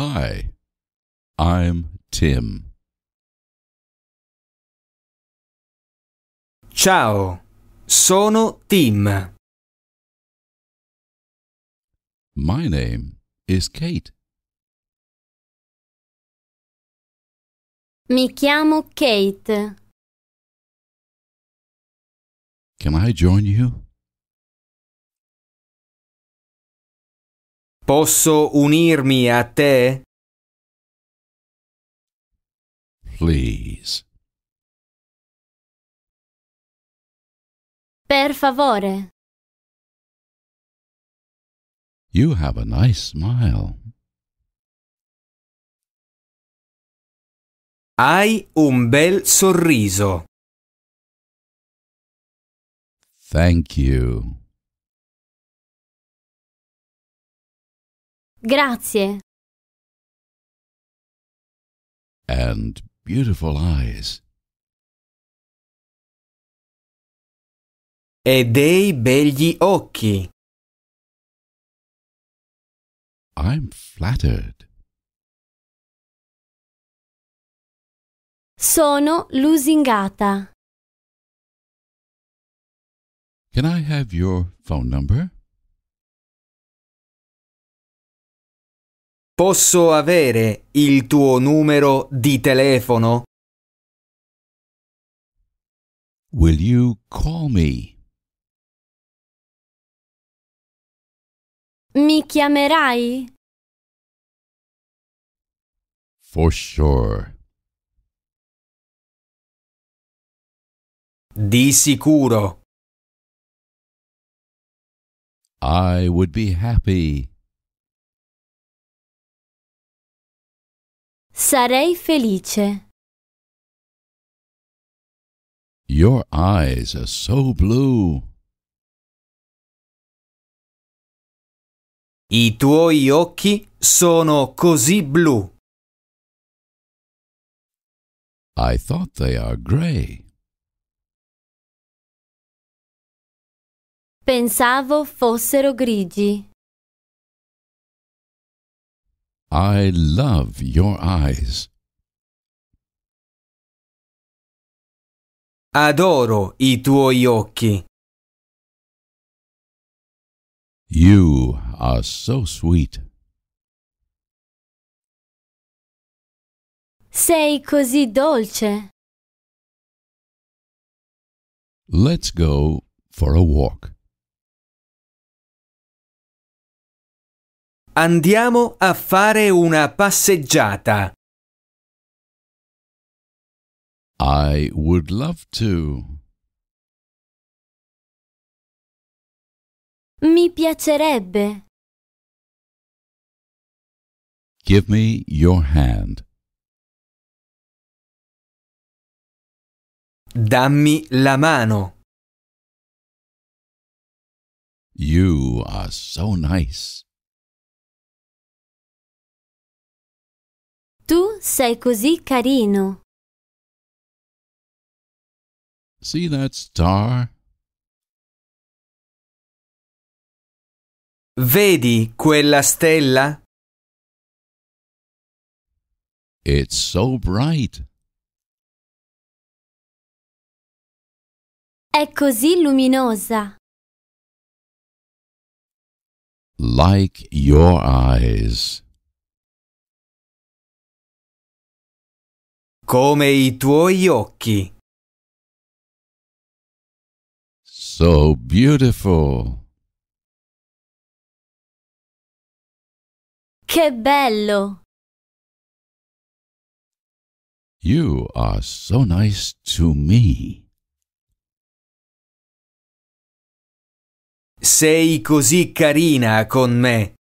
Hi, I'm Tim. Ciao, sono Tim. My name is Kate. Mi chiamo Kate. Can I join you? Posso unirmi a te? Please. Per favore. You have a nice smile. Hai un bel sorriso. Thank you. Grazie. And beautiful eyes. E dei begli occhi. I'm flattered. Sono lusingata. Can I have your phone number? Posso avere il tuo numero di telefono? Will you call me? Mi chiamerai? For sure. Di sicuro. I would be happy. Sarei felice. Your eyes are so blue. I tuoi occhi sono così blu. I thought they are gray. Pensavo fossero grigi. I love your eyes. Adoro i tuoi occhi. You are so sweet. Sei così dolce. Let's go for a walk. Andiamo a fare una passeggiata. I would love to. Mi piacerebbe. Give me your hand. Dammi la mano. You are so nice. Tu sei così carino. See that star? Vedi quella stella? It's so bright. È così luminosa. Like your eyes. come i tuoi occhi. So beautiful. Che bello. You are so nice to me. Sei così carina con me.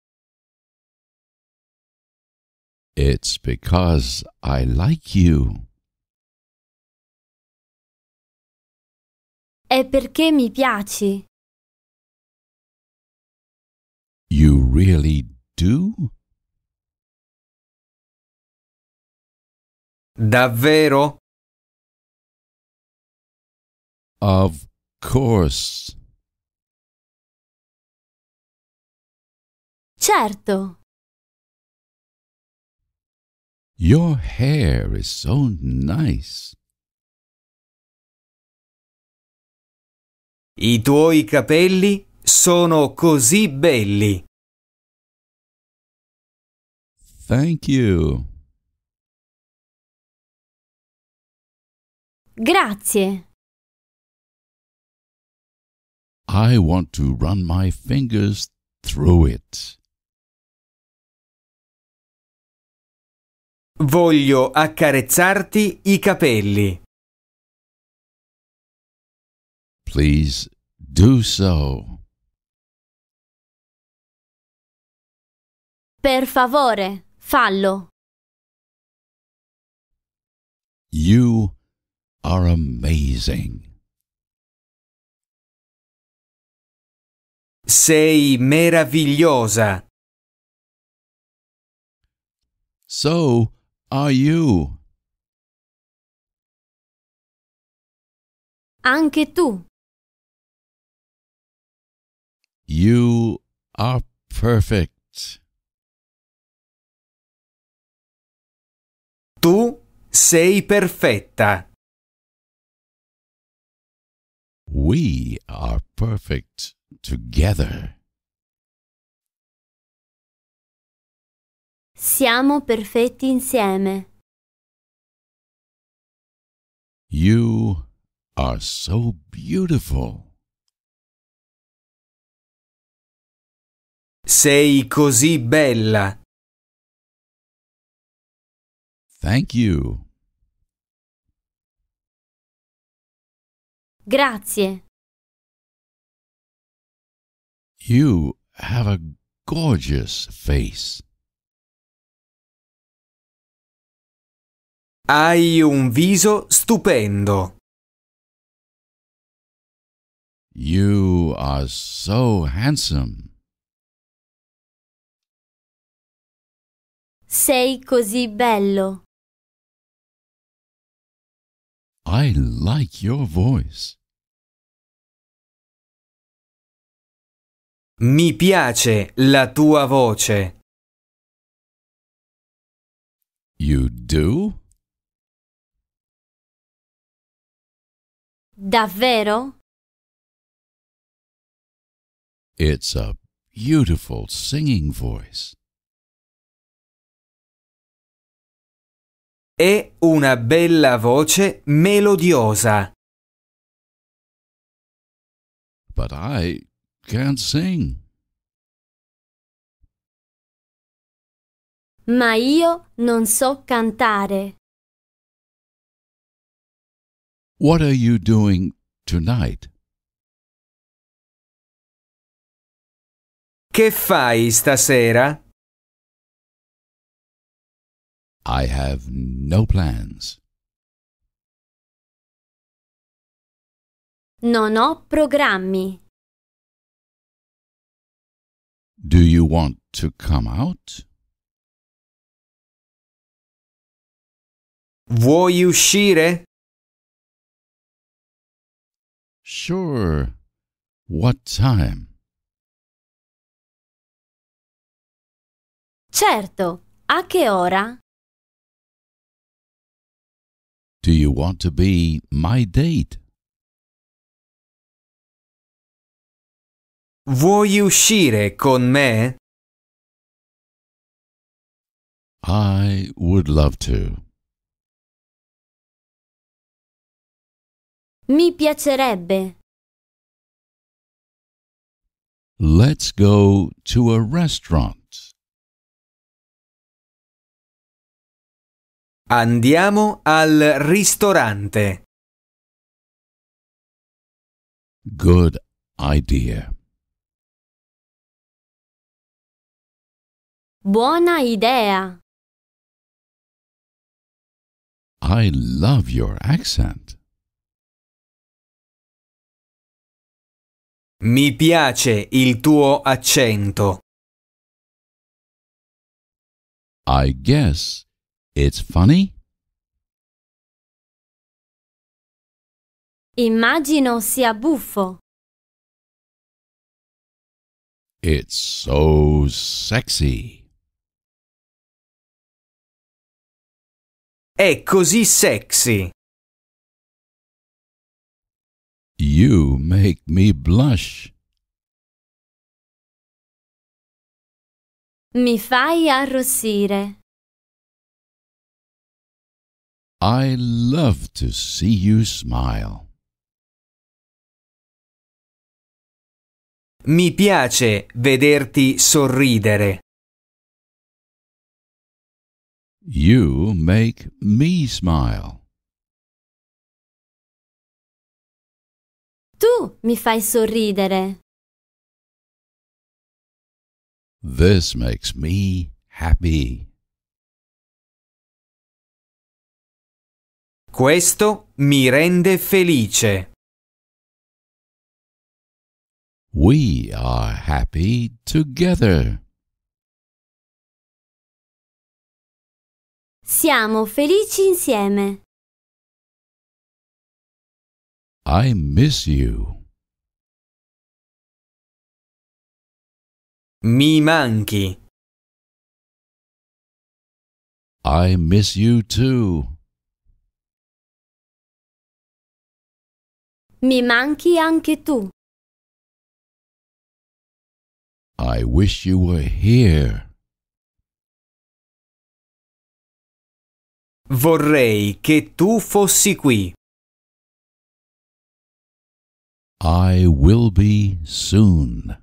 It's because I like you. È perché mi piaci. You really do? Davvero? Of course. Certo. Your hair is so nice. I tuoi capelli sono così belli. Thank you. Grazie. I want to run my fingers through it. Voglio accarezzarti i capelli. Please do so. Per favore, fallo. You are amazing. Sei meravigliosa. So, are you? Anche tu. You are perfect. Tu sei perfetta. We are perfect together. Siamo perfetti insieme. You are so beautiful. Sei così bella. Thank you. Grazie. You have a gorgeous face. Hai un viso stupendo. You are so handsome. Sei così bello. I like your voice. Mi piace la tua voce. You do? Davvero? It's a beautiful singing voice. È una bella voce melodiosa. But I can't sing. Ma io non so cantare. What are you doing tonight? Che fai stasera? I have no plans. Non ho programmi. Do you want to come out? Vuoi uscire? Sure. What time? Certo. A che ora? Do you want to be my date? Vuoi uscire con me? I would love to. Mi piacerebbe. Let's go to a restaurant. Andiamo al ristorante. Good idea. Buona idea. I love your accent. Mi piace il tuo accento. I guess it's funny. Immagino sia buffo. It's so sexy. È così sexy. You make me blush. Mi fai arrossire. I love to see you smile. Mi piace vederti sorridere. You make me smile. Tu mi fai sorridere. This makes me happy. Questo mi rende felice. We are happy together. Siamo felici insieme. I miss you. Mi manchi. I miss you too. Mi manchi anche tu. I wish you were here. Vorrei che tu fossi qui. I will be soon.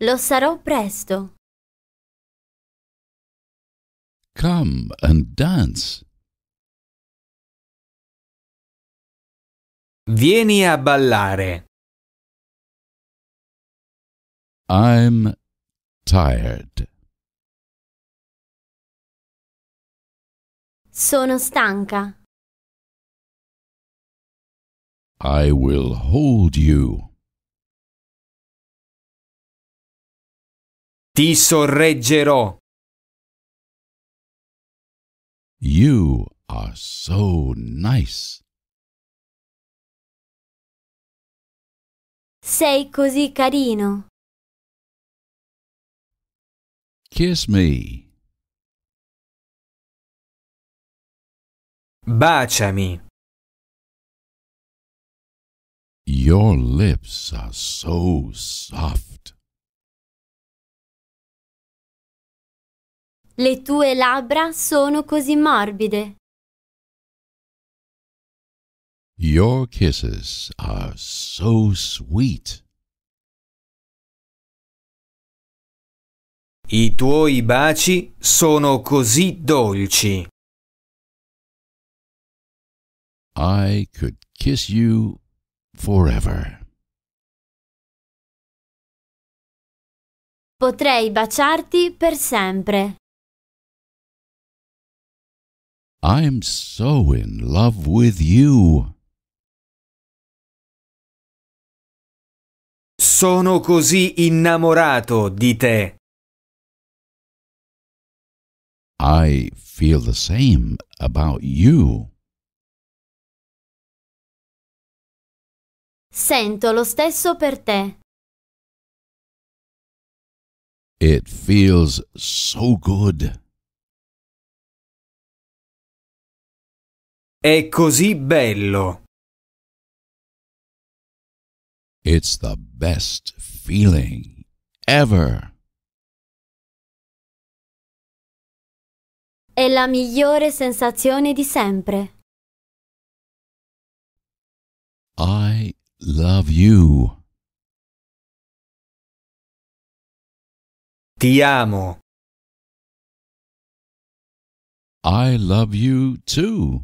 Lo sarò presto. Come and dance. Vieni a ballare. I'm tired. Sono stanca. I will hold you. Ti sorreggerò. You are so nice. Sei così carino. Kiss me. Baciami. Your lips are so soft. Le tue labbra sono così morbide. Your kisses are so sweet. I tuoi baci sono così dolci. I could kiss you forever. Potrei baciarti per sempre. I'm so in love with you. Sono così innamorato di te. I feel the same about you. Sento lo stesso per te. It feels so good. È così bello. It's the best feeling ever. È la migliore sensazione di sempre. I love you. Ti amo. I love you too.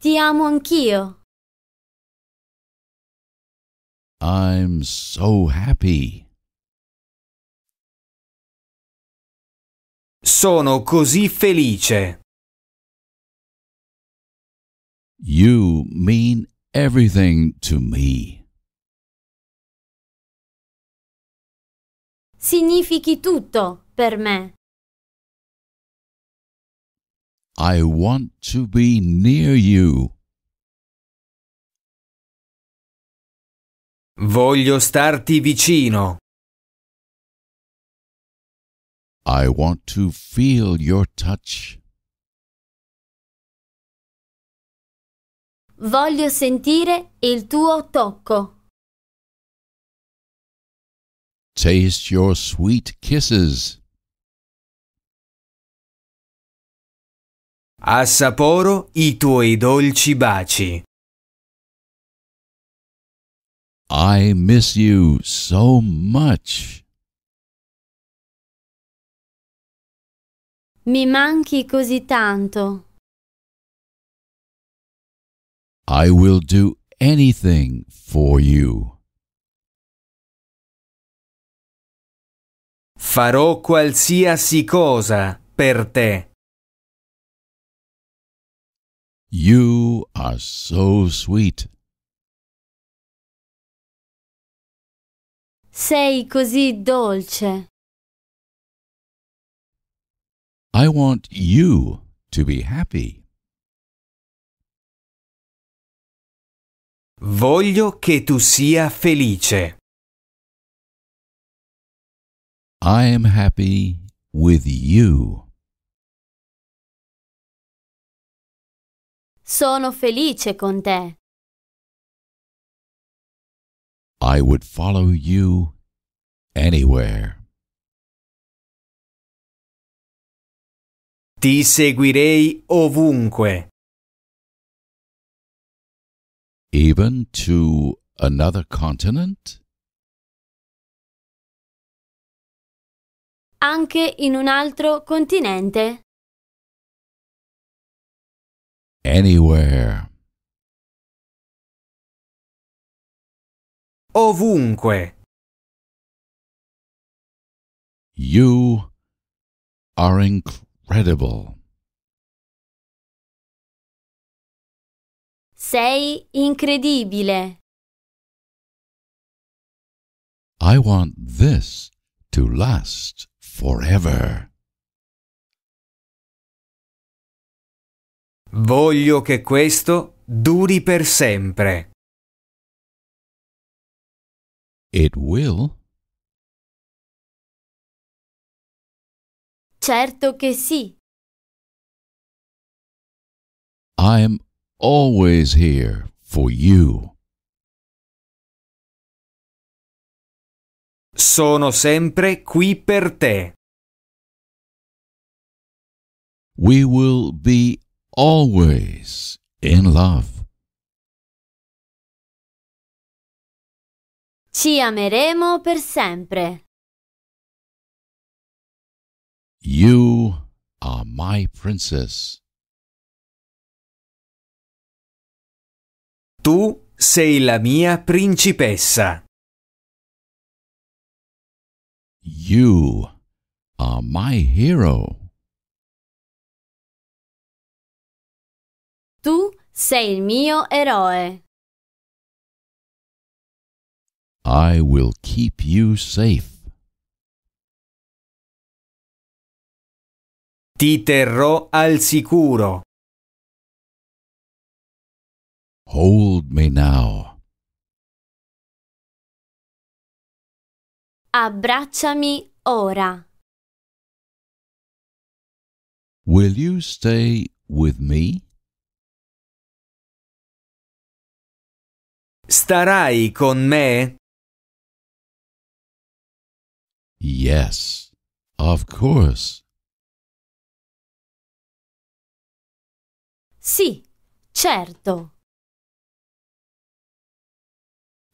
Ti amo anch'io. I'm so happy. Sono così felice. You mean everything to me. Significhi tutto per me. I want to be near you. Voglio starti vicino. I want to feel your touch. Voglio sentire il tuo tocco. Taste your sweet kisses. Assaporo i tuoi dolci baci. I miss you so much. Mi manchi così tanto. I will do anything for you. Farò qualsiasi cosa per te. You are so sweet. Sei così dolce. I want you to be happy. Voglio che tu sia felice. I am happy with you. Sono felice con te. I would follow you anywhere. Ti seguirei ovunque. even to another continent? Anche in un altro continente. Anywhere. Ovunque. You are incredible. Sei incredibile. I want this to last forever. Voglio che questo duri per sempre. It will. Certo che sì. I'm always here for you. Sono sempre qui per te. We will be always in love. Ci ameremo per sempre. You are my princess. Tu sei la mia principessa. You are my hero. Tu sei il mio eroe. I will keep you safe. Ti terrò al sicuro. Hold me now. Abbracciami ora. Will you stay with me? Starai con me? Yes, of course. Sì, certo.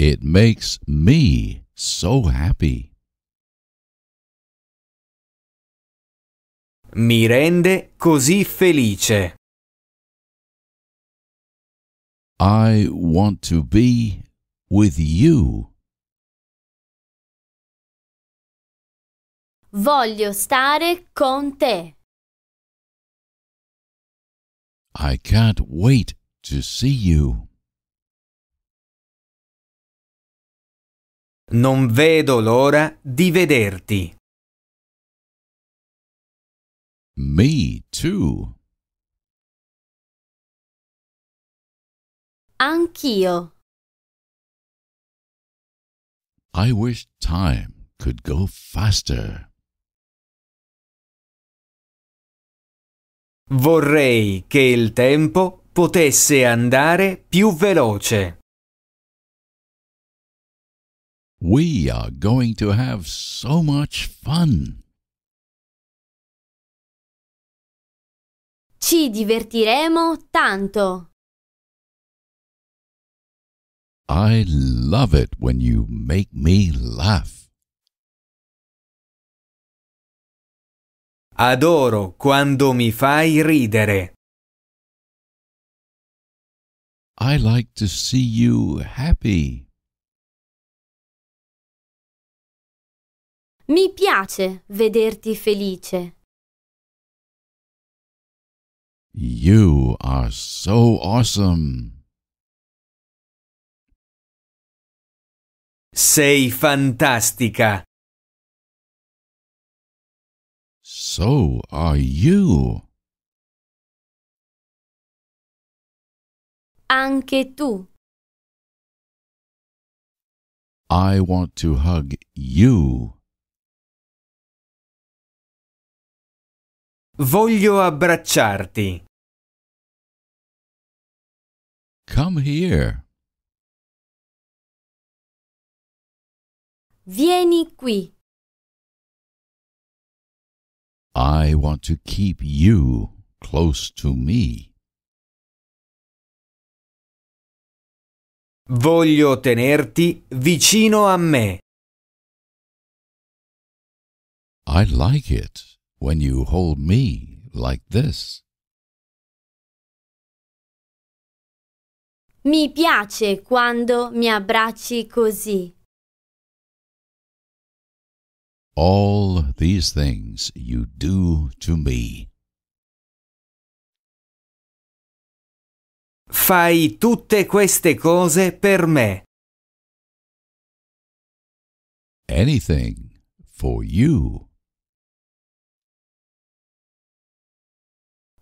It makes me so happy. Mi rende così felice. I want to be with you. Voglio stare con te. I can't wait to see you. Non vedo l'ora di vederti. Me too. Anch'io. I wish time could go faster. Vorrei che il tempo potesse andare più veloce. We are going to have so much fun. Ci divertiremo tanto. I love it when you make me laugh. Adoro quando mi fai ridere. I like to see you happy. Mi piace vederti felice. You are so awesome. Sei fantastica. So are you. Anche tu. I want to hug you. Voglio abbracciarti. Come here. Vieni qui. I want to keep you close to me. Voglio tenerti vicino a me. I like it. when you hold me like this. Mi piace quando mi abbracci così. All these things you do to me. Fai tutte queste cose per me. Anything for you.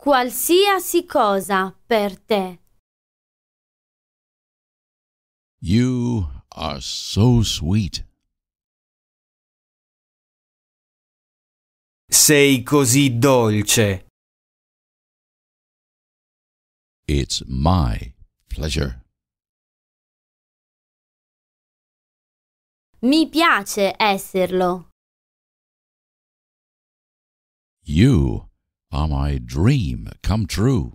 Qualsiasi cosa per te. You are so sweet. Sei così dolce. It's my pleasure. Mi piace esserlo. You are my dream come true.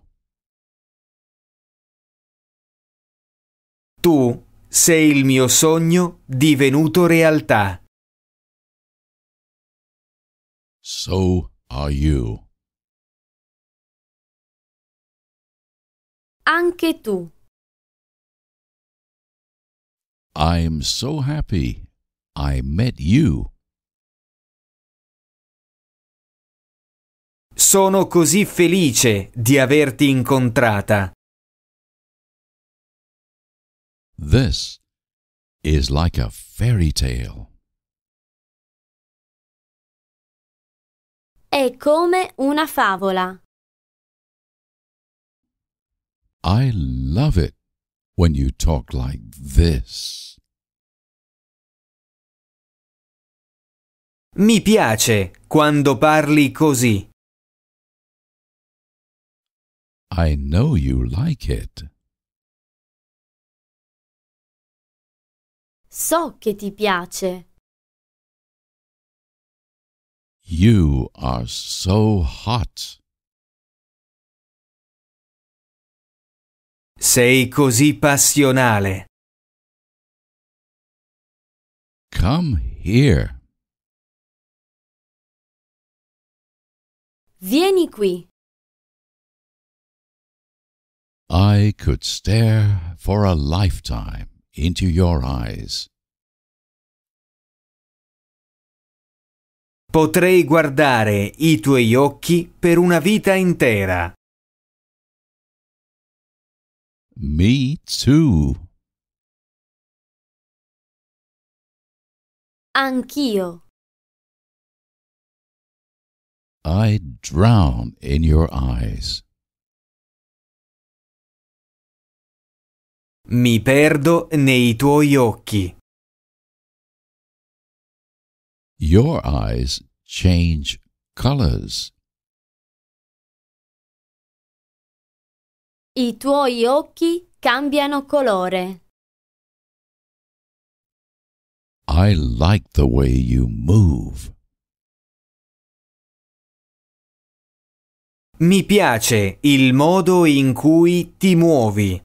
Tu sei il mio sogno divenuto realtà. So are you. Anche tu. I'm so happy I met you. Sono così felice di averti incontrata. This is like a fairy tale. È come una favola. I love it when you talk like this. Mi piace quando parli così. I know you like it. So che ti piace. You are so hot. Sei così passionale. Come here. Vieni qui. I could stare for a lifetime into your eyes. Potrei guardare i tuoi occhi per una vita intera. Me too. Anch'io. I drown in your eyes. Mi perdo nei tuoi occhi. Your eyes change colors. I tuoi occhi cambiano colore. I like the way you move. Mi piace il modo in cui ti muovi.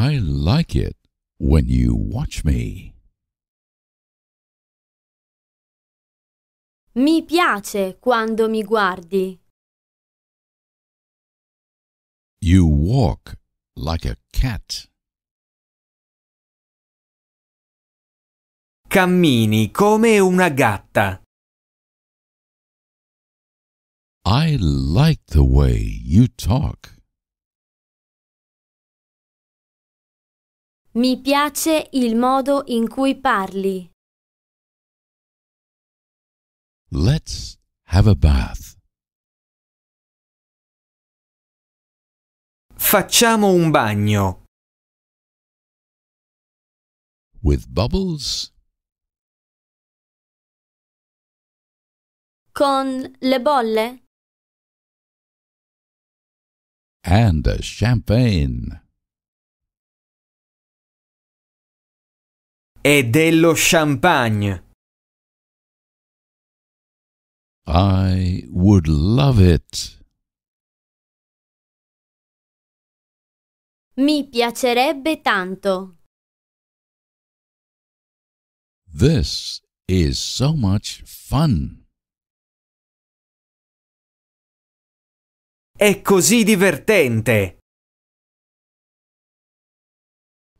I like it when you watch me. Mi piace quando mi guardi. You walk like a cat. Cammini come una gatta. I like the way you talk. Mi piace il modo in cui parli. Let's have a bath. Facciamo un bagno. With bubbles. Con le bolle. And a champagne. E dello champagne. I would love it. Mi piacerebbe tanto. This is so much fun. È così divertente.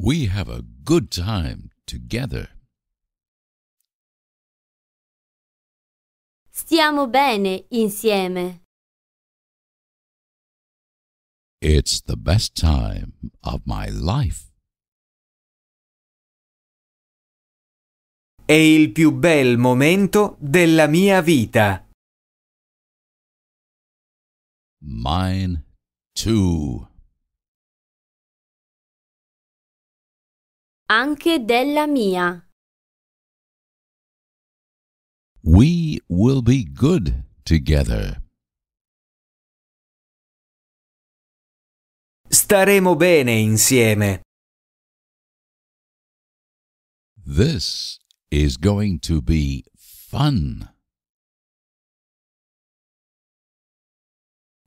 We have a good time together. Stiamo bene insieme. It's the best time of my life. È il più bel momento della mia vita. Mine too. anche della mia. We will be good together. Staremo bene insieme. This is going to be fun.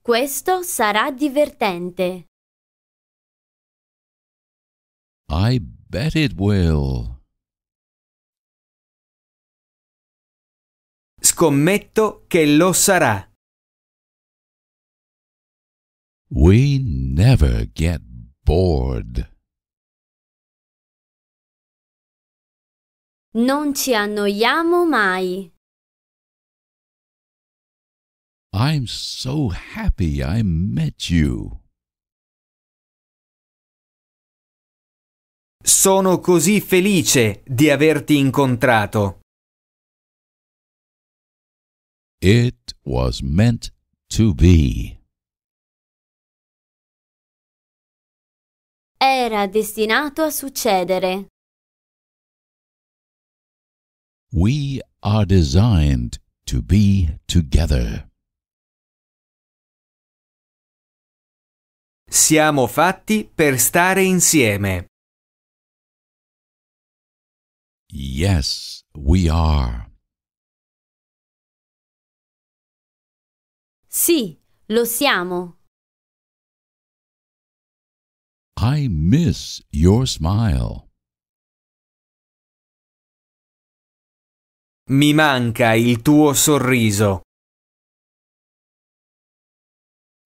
Questo sarà divertente. I bet it will. Scommetto che lo sarà. We never get bored. Non ci annoiamo mai. I'm so happy I met you. Sono così felice di averti incontrato. It was meant to be. Era destinato a succedere. We are designed to be together. Siamo fatti per stare insieme. Yes, we are. Sì, lo siamo. I miss your smile. Mi manca il tuo sorriso.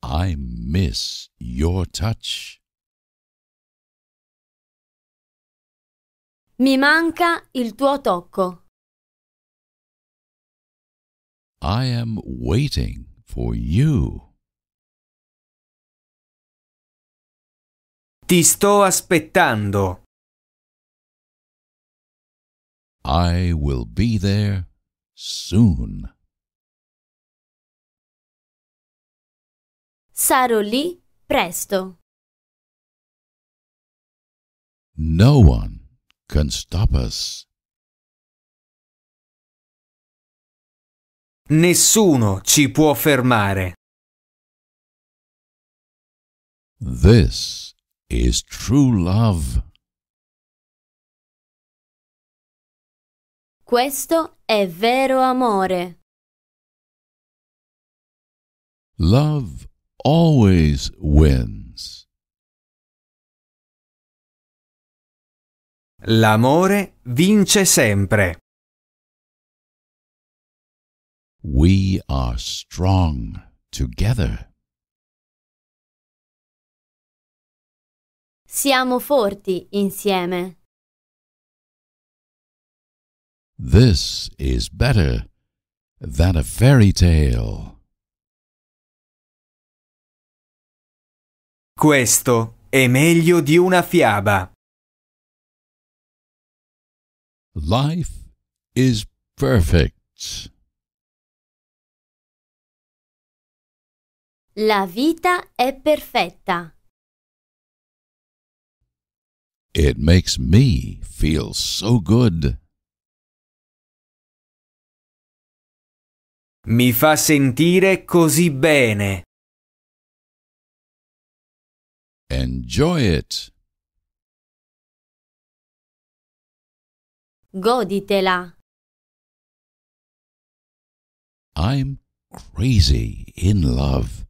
I miss your touch. Mi manca il tuo tocco. I am waiting for you. Ti sto aspettando. I will be there soon. Sarò lì presto. No one can stop us. Nessuno ci può fermare. This is true love. Questo è vero amore. Love always wins. L'amore vince sempre. We are strong together. Siamo forti insieme. This is better than a fairy tale. Questo è meglio di una fiaba. Life is perfect. La vita è perfetta. It makes me feel so good. Mi fa sentire così bene. Enjoy it. Goditela. I'm crazy in love.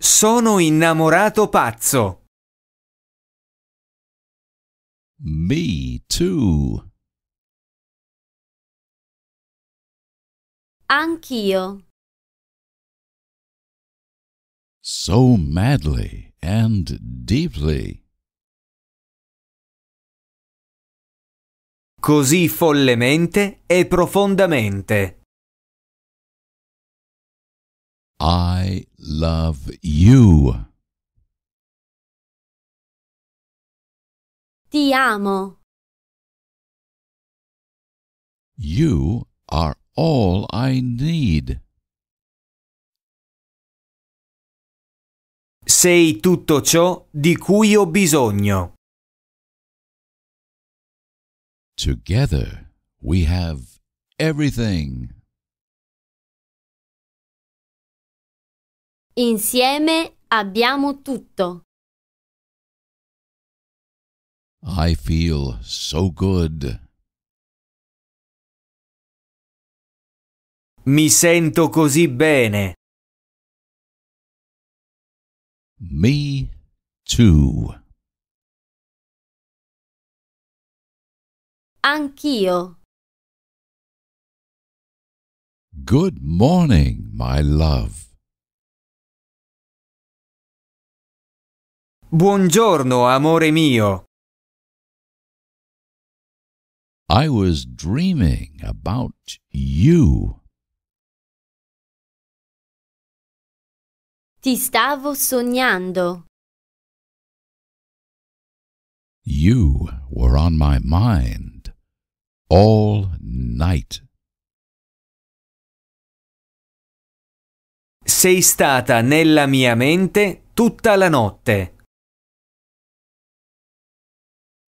Sono innamorato pazzo. Me too. Anch'io. So madly and deeply. così follemente e profondamente. I love you. Ti amo. You are all I need. Sei tutto ciò di cui ho bisogno. Together we have everything. Insieme abbiamo tutto. I feel so good. Mi sento così bene. Me too. Anch'io. Good morning, my love. Buongiorno, amore mio. I was dreaming about you. Ti stavo sognando. You were on my mind all night. Sei stata nella mia mente tutta la notte.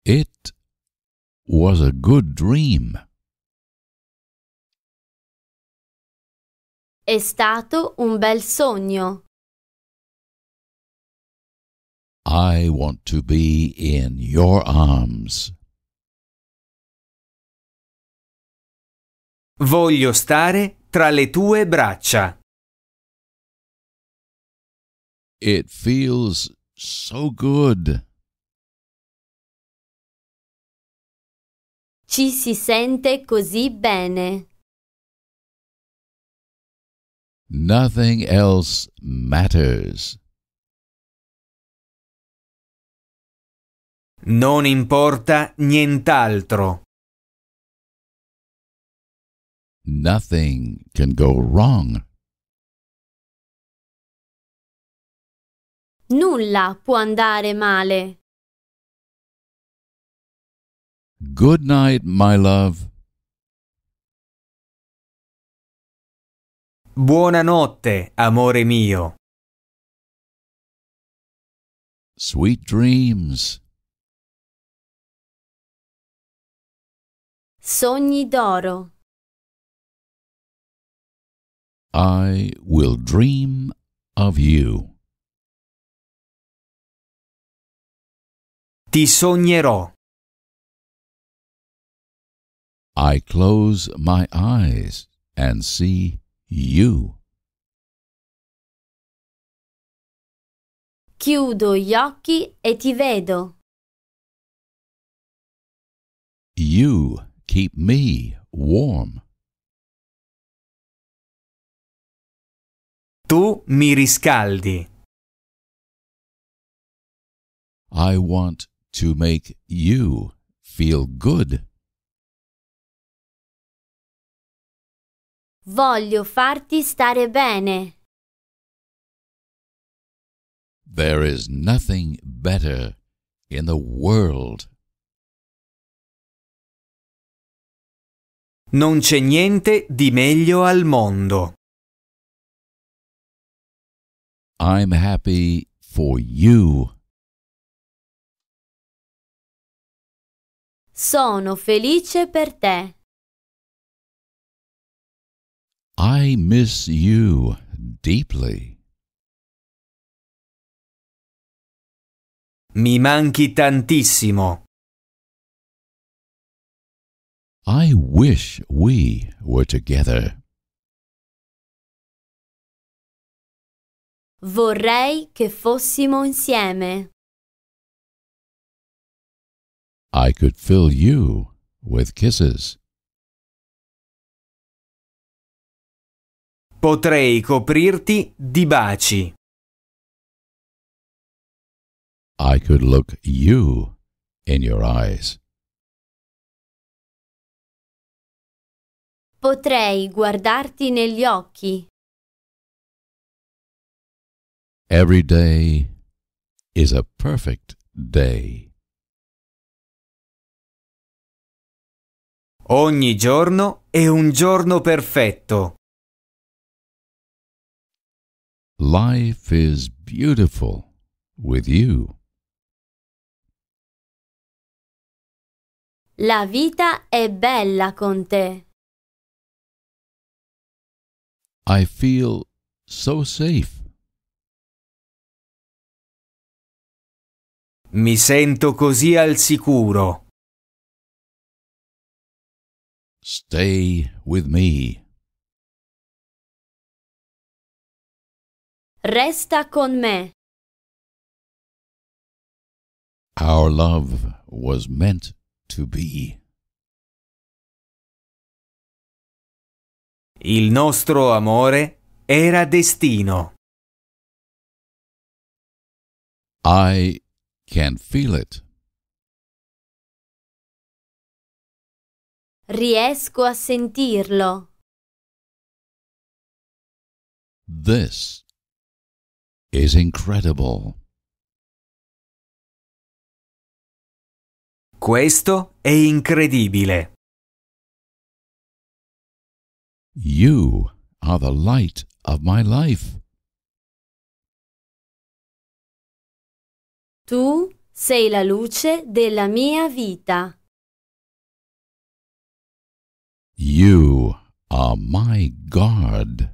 It was a good dream. È stato un bel sogno. I want to be in your arms. Voglio stare tra le tue braccia. It feels so good. Ci si sente così bene. Nothing else matters. Non importa nient'altro. nothing can go wrong. Nulla può andare male. Good night, my love. Buonanotte, amore mio. Sweet dreams. Sogni d'oro. I will dream of you. Ti sognerò. I close my eyes and see you. Chiudo gli occhi e ti vedo. You keep me warm. Tu mi riscaldi. I want to make you feel good. Voglio farti stare bene. There is nothing better in the world. Non c'è niente di meglio al mondo. I'm happy for you. Sono felice per te. I miss you deeply. Mi manchi tantissimo. I wish we were together. Vorrei che fossimo insieme. I could fill you with kisses. Potrei coprirti di baci. I could look you in your eyes. Potrei guardarti negli occhi. Every day is a perfect day. Ogni giorno è un giorno perfetto. Life is beautiful with you. La vita è bella con te. I feel so safe Mi sento così al sicuro. Stay with me. Resta con me. Our love was meant to be. Il nostro amore era destino. I can feel it. Riesco a sentirlo. This is incredible. Questo è incredibile. You are the light of my life. Tu sei la luce della mia vita. You are my God.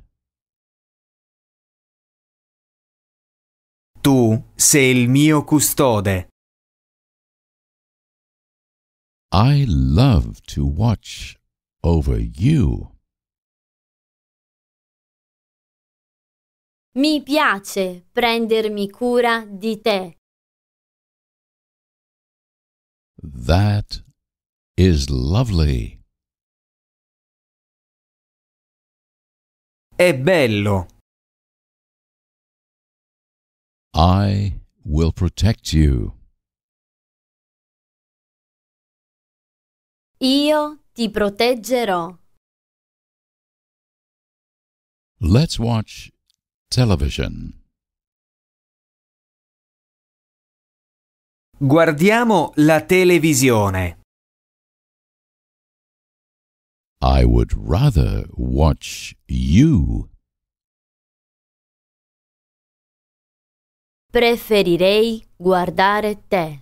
Tu sei il mio custode. I love to watch over you. Mi piace prendermi cura di te. That is lovely. È bello. I will protect you. Io ti proteggerò. Let's watch television. Guardiamo la televisione. I would rather watch you. Preferirei guardare te.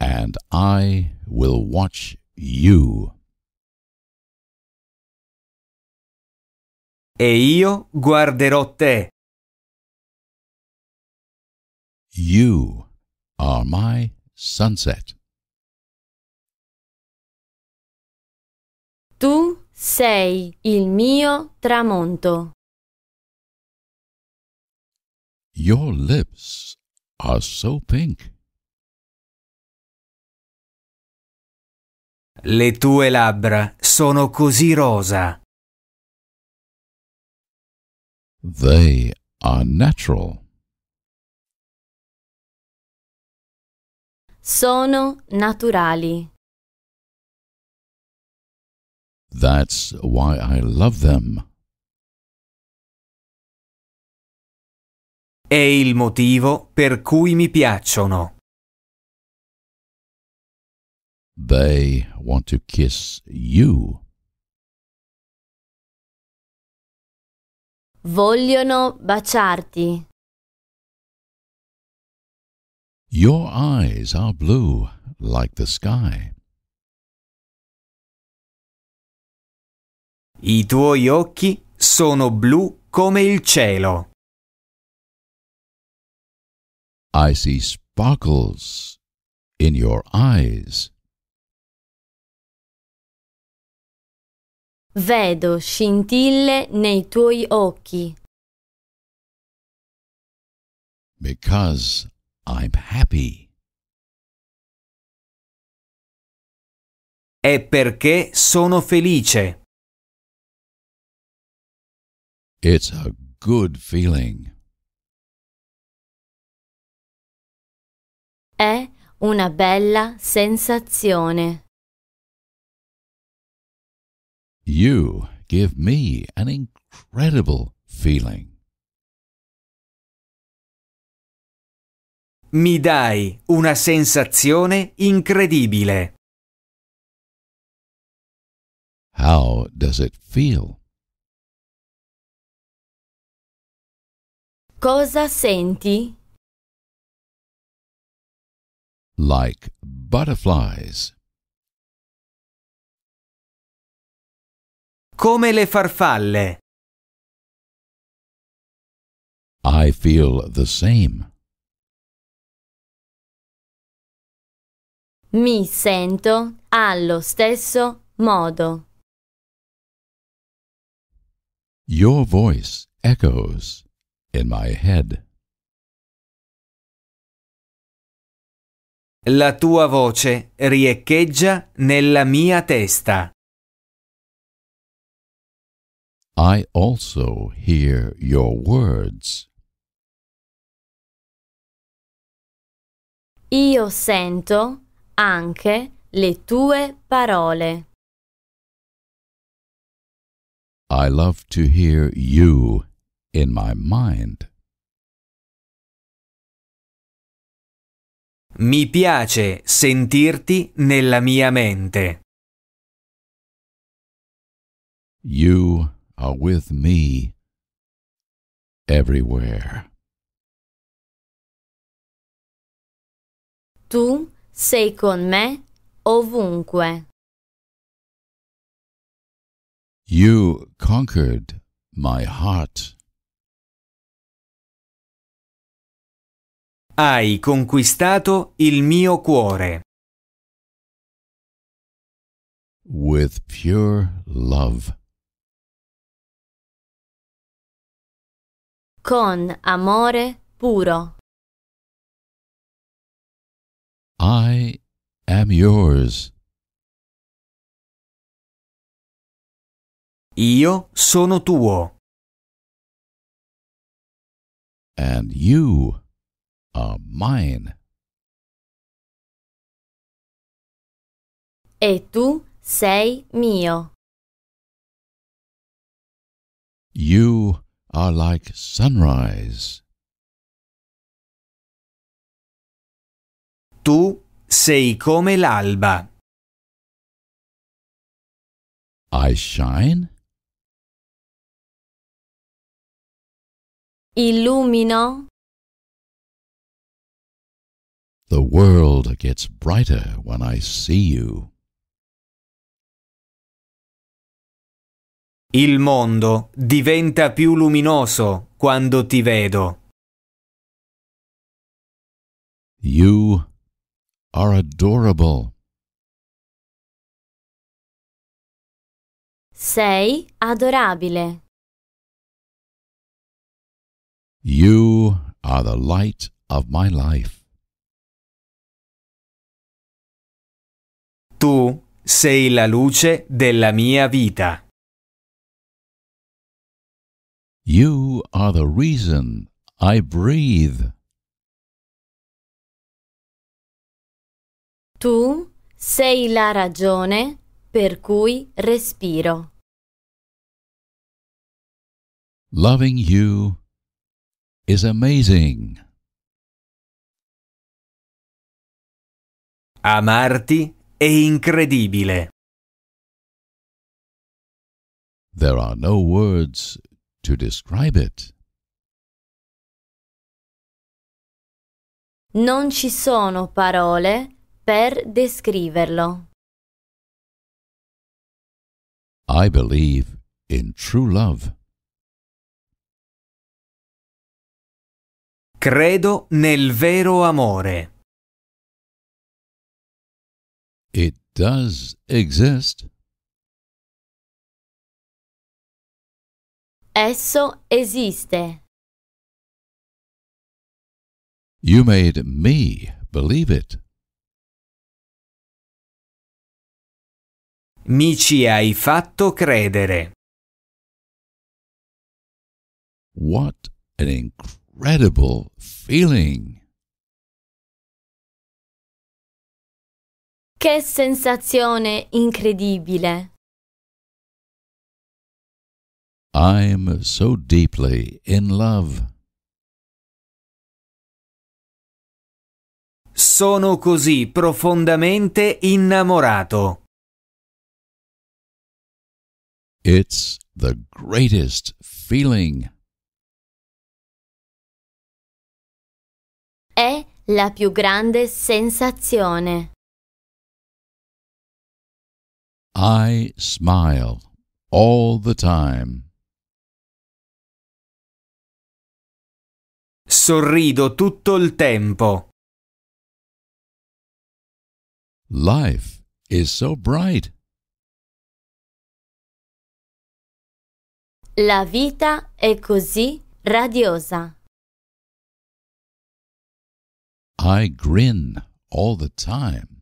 And I will watch you. E io guarderò te. You are my sunset. Tu sei il mio tramonto. Your lips are so pink. Le tue labbra sono così rosa. They are natural. Sono naturali. That's why I love them. È il motivo per cui mi piacciono. They want to kiss you. Vogliono baciarti. Your eyes are blue like the sky. I tuoi occhi sono blu come il cielo. I see sparkles in your eyes. Vedo scintille nei tuoi occhi. Because I'm happy. È perché sono felice. It's a good feeling. È una bella sensazione. You give me an incredible feeling. Mi dai una sensazione incredibile. How does it feel? Cosa senti? Like butterflies. Come le farfalle. I feel the same. Mi sento allo stesso modo. Your voice echoes in my head. La tua voce riecheggia nella mia testa. I also hear your words. Io sento anche le tue parole. I love to hear you in my mind. Mi piace sentirti nella mia mente. You are with me everywhere. Tu sei con me ovunque. You conquered my heart. Hai conquistato il mio cuore. With pure love. Con amore puro. I am yours. Io sono tuo. And you are mine. E tu sei mio. You are like sunrise. Tu sei come l'alba. I shine? Illumino. The world gets brighter when I see you. Il mondo diventa più luminoso quando ti vedo. You are adorable. Sei adorabile. You are the light of my life. Tu sei la luce della mia vita. You are the reason I breathe. Tu sei la ragione per cui respiro. Loving you is amazing. Amarti è incredibile. There are no words to describe it. Non ci sono parole per descriverlo. I believe in true love. Credo nel vero amore. It does exist. Esso esiste. You made me believe it. Mi ci hai fatto credere. What an incredible feeling! Che sensazione incredibile! I'm so deeply in love. Sono così profondamente innamorato. It's the greatest feeling. È la più grande sensazione. I smile all the time. Sorrido tutto il tempo. Life is so bright. La vita è così radiosa. I grin all the time.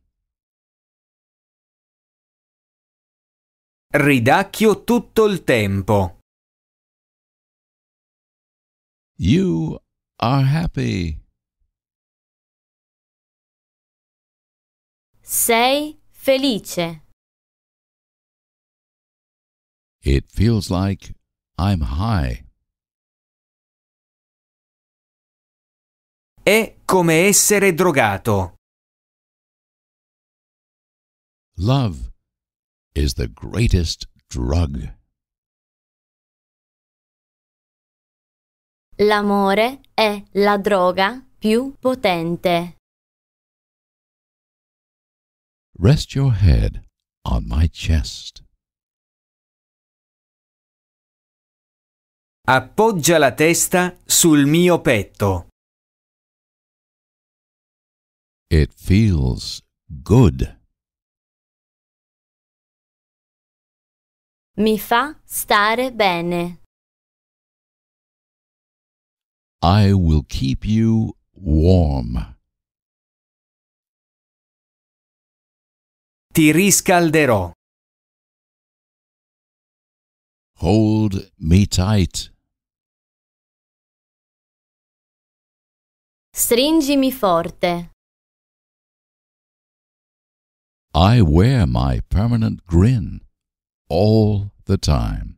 Ridacchio tutto il tempo. You are happy. Sei felice. It feels like I'm high. È come essere drogato. Love is the greatest drug. L'amore è la droga più potente. Rest your head on my chest. Appoggia la testa sul mio petto. It feels good. Mi fa stare bene. I will keep you warm. Ti riscalderò. Hold me tight. Stringimi forte. I wear my permanent grin all the time.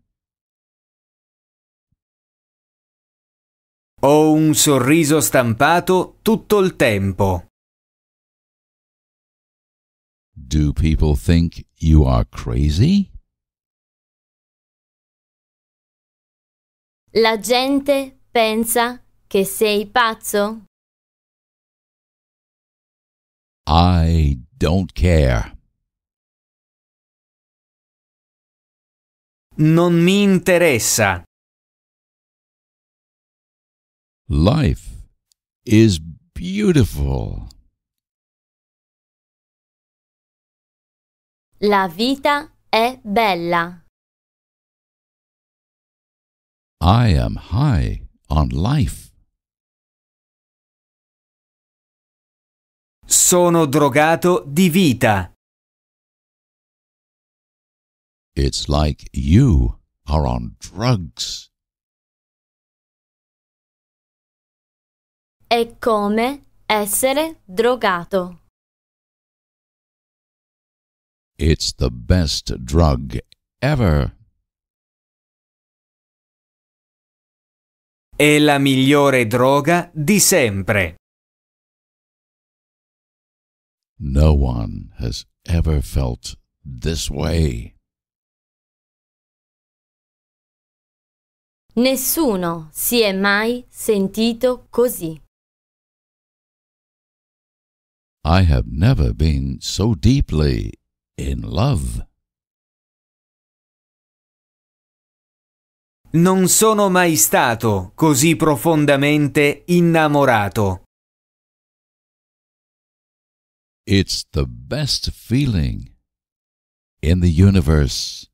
Ho un sorriso stampato tutto il tempo. Do people think you are crazy? La gente pensa che sei pazzo? I don't care. Non mi interessa. Life is beautiful. La vita è bella. I am high on life. Sono drogato di vita. It's like you are on drugs. È come essere drogato. It's the best drug ever. È la migliore droga di sempre. No one has ever felt this way. Nessuno si è mai sentito così. I have never been so deeply in love. Non sono mai stato così profondamente innamorato. It's the best feeling in the universe.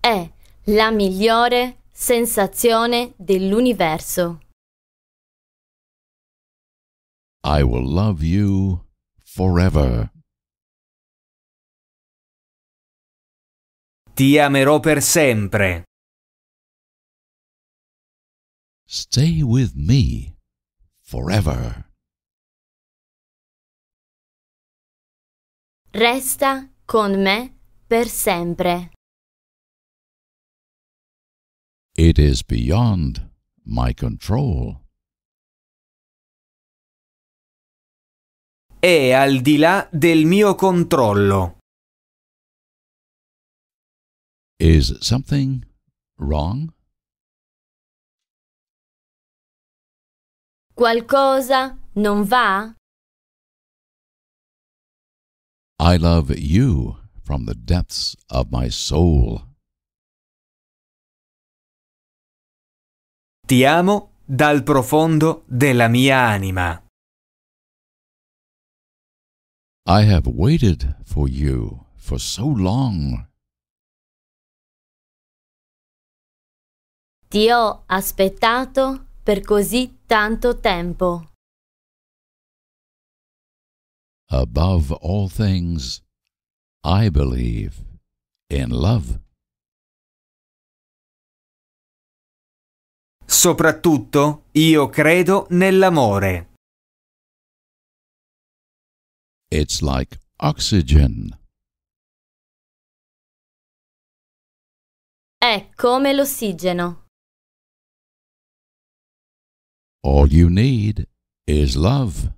È la migliore sensazione dell'universo. I will love you forever. Ti amerò per sempre. Stay with me forever. Resta con me per sempre. It is beyond my control. È al di là del mio controllo. Is something wrong? Qualcosa non va? I love you from the depths of my soul. Ti amo dal profondo della mia anima. I have waited for you for so long. Ti ho aspettato per così tanto tempo. Above all things, I believe in love. Soprattutto io credo nell'amore. It's like oxygen. È come l'ossigeno. All you need is love.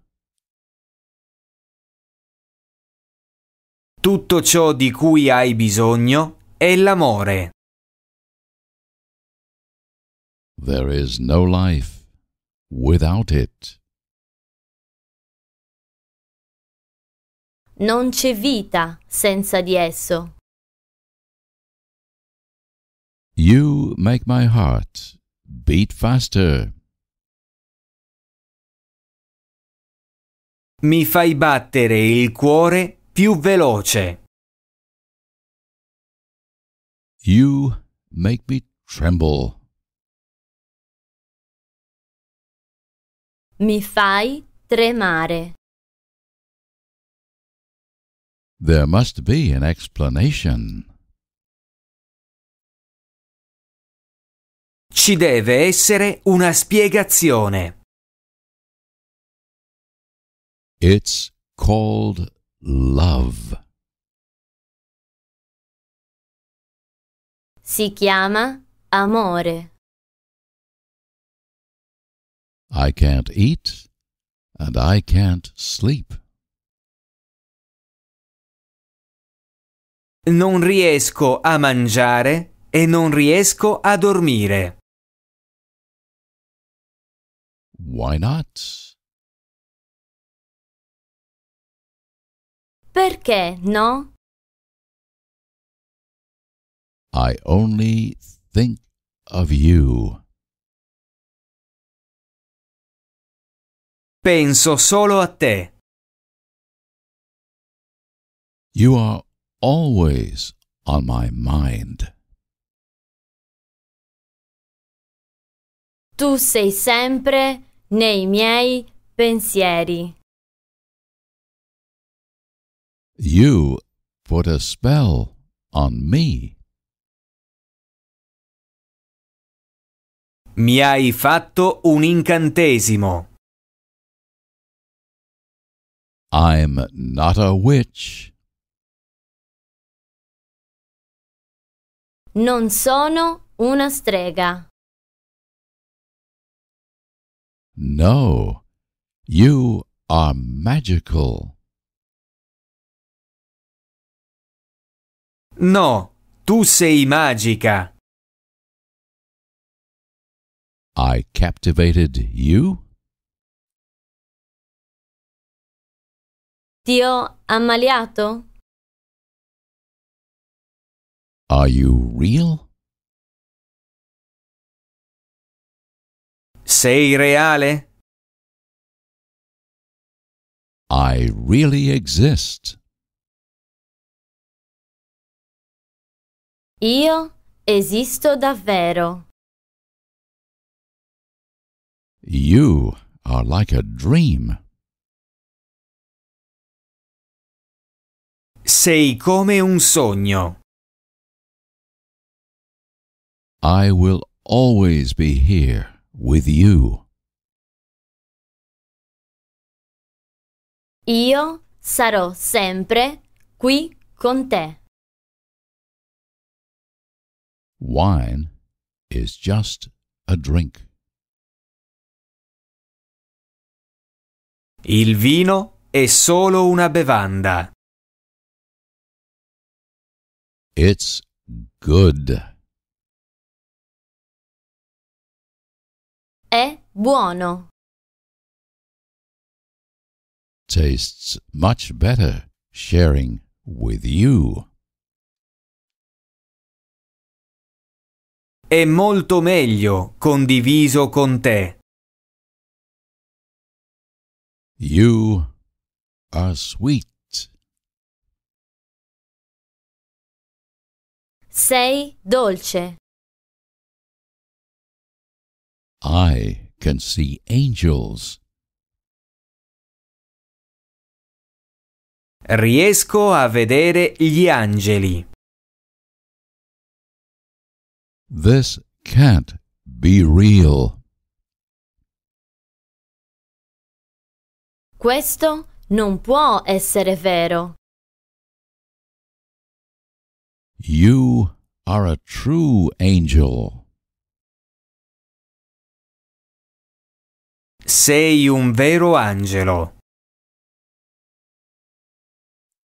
Tutto ciò di cui hai bisogno è l'amore. There is no life without it. Non c'è vita senza di esso. You make my heart beat faster. mi fai battere il cuore più veloce. You make me tremble. Mi fai tremare. There must be an explanation. Ci deve essere una spiegazione. It's called love. Si chiama amore. I can't eat and I can't sleep. Non riesco a mangiare e non riesco a dormire. Why not? Perché no? I only think of you. Penso solo a te. You are always on my mind. Tu sei sempre nei miei pensieri. You put a spell on me. Mi hai fatto un incantesimo. I'm not a witch. Non sono una strega. No, you are magical. No, tu sei magica. I captivated you? Ti ho ammaliato? Are you real? Sei reale? I really exist. Io esisto davvero. You are like a dream. Sei come un sogno. I will always be here with you. Io sarò sempre qui con te. Wine is just a drink. Il vino è solo una bevanda. It's good. È buono. Tastes much better sharing with you. È molto meglio condiviso con te. You are sweet. Sei dolce. I can see angels. Riesco a vedere gli angeli. This can't be real. Questo non può essere vero. You are a true angel. Sei un vero angelo.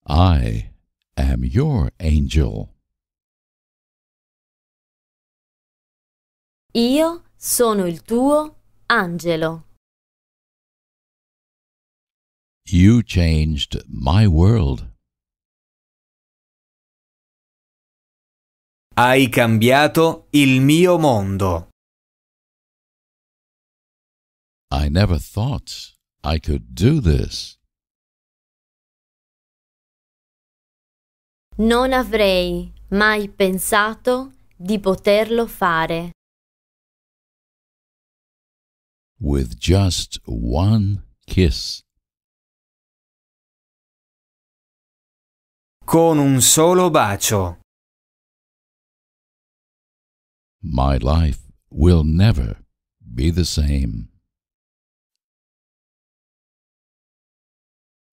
I am your angel. Io sono il tuo angelo. You changed my world. Hai cambiato il mio mondo. I never thought I could do this. Non avrei mai pensato di poterlo fare. with just one kiss. Con un solo bacio. My life will never be the same.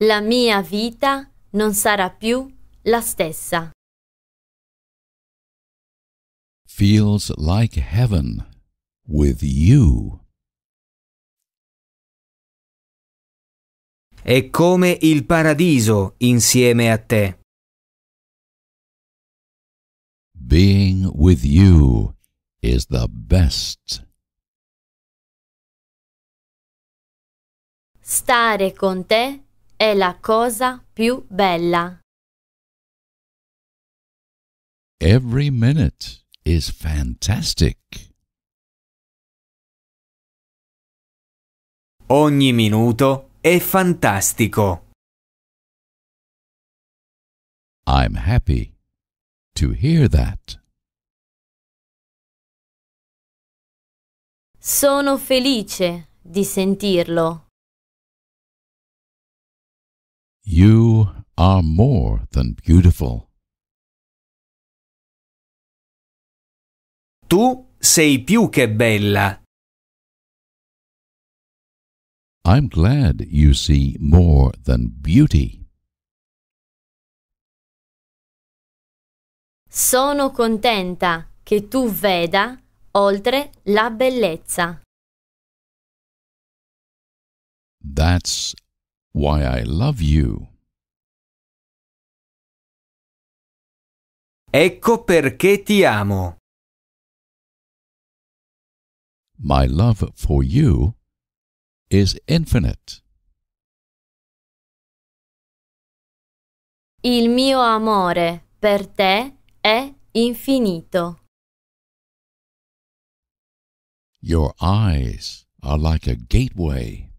La mia vita non sarà più la stessa. Feels like heaven with you. è come il paradiso insieme a te. Being with you is the best. Stare con te è la cosa più bella. Every minute is fantastic. Ogni minuto è fantastico. I'm happy to hear that. Sono felice di sentirlo. You are more than beautiful. Tu sei più che bella. I'm glad you see more than beauty. Sono contenta che tu veda oltre la bellezza. That's why I love you. Ecco perché ti amo. My love for you is infinite. Il mio amore per te è infinito. Your eyes are like a gateway.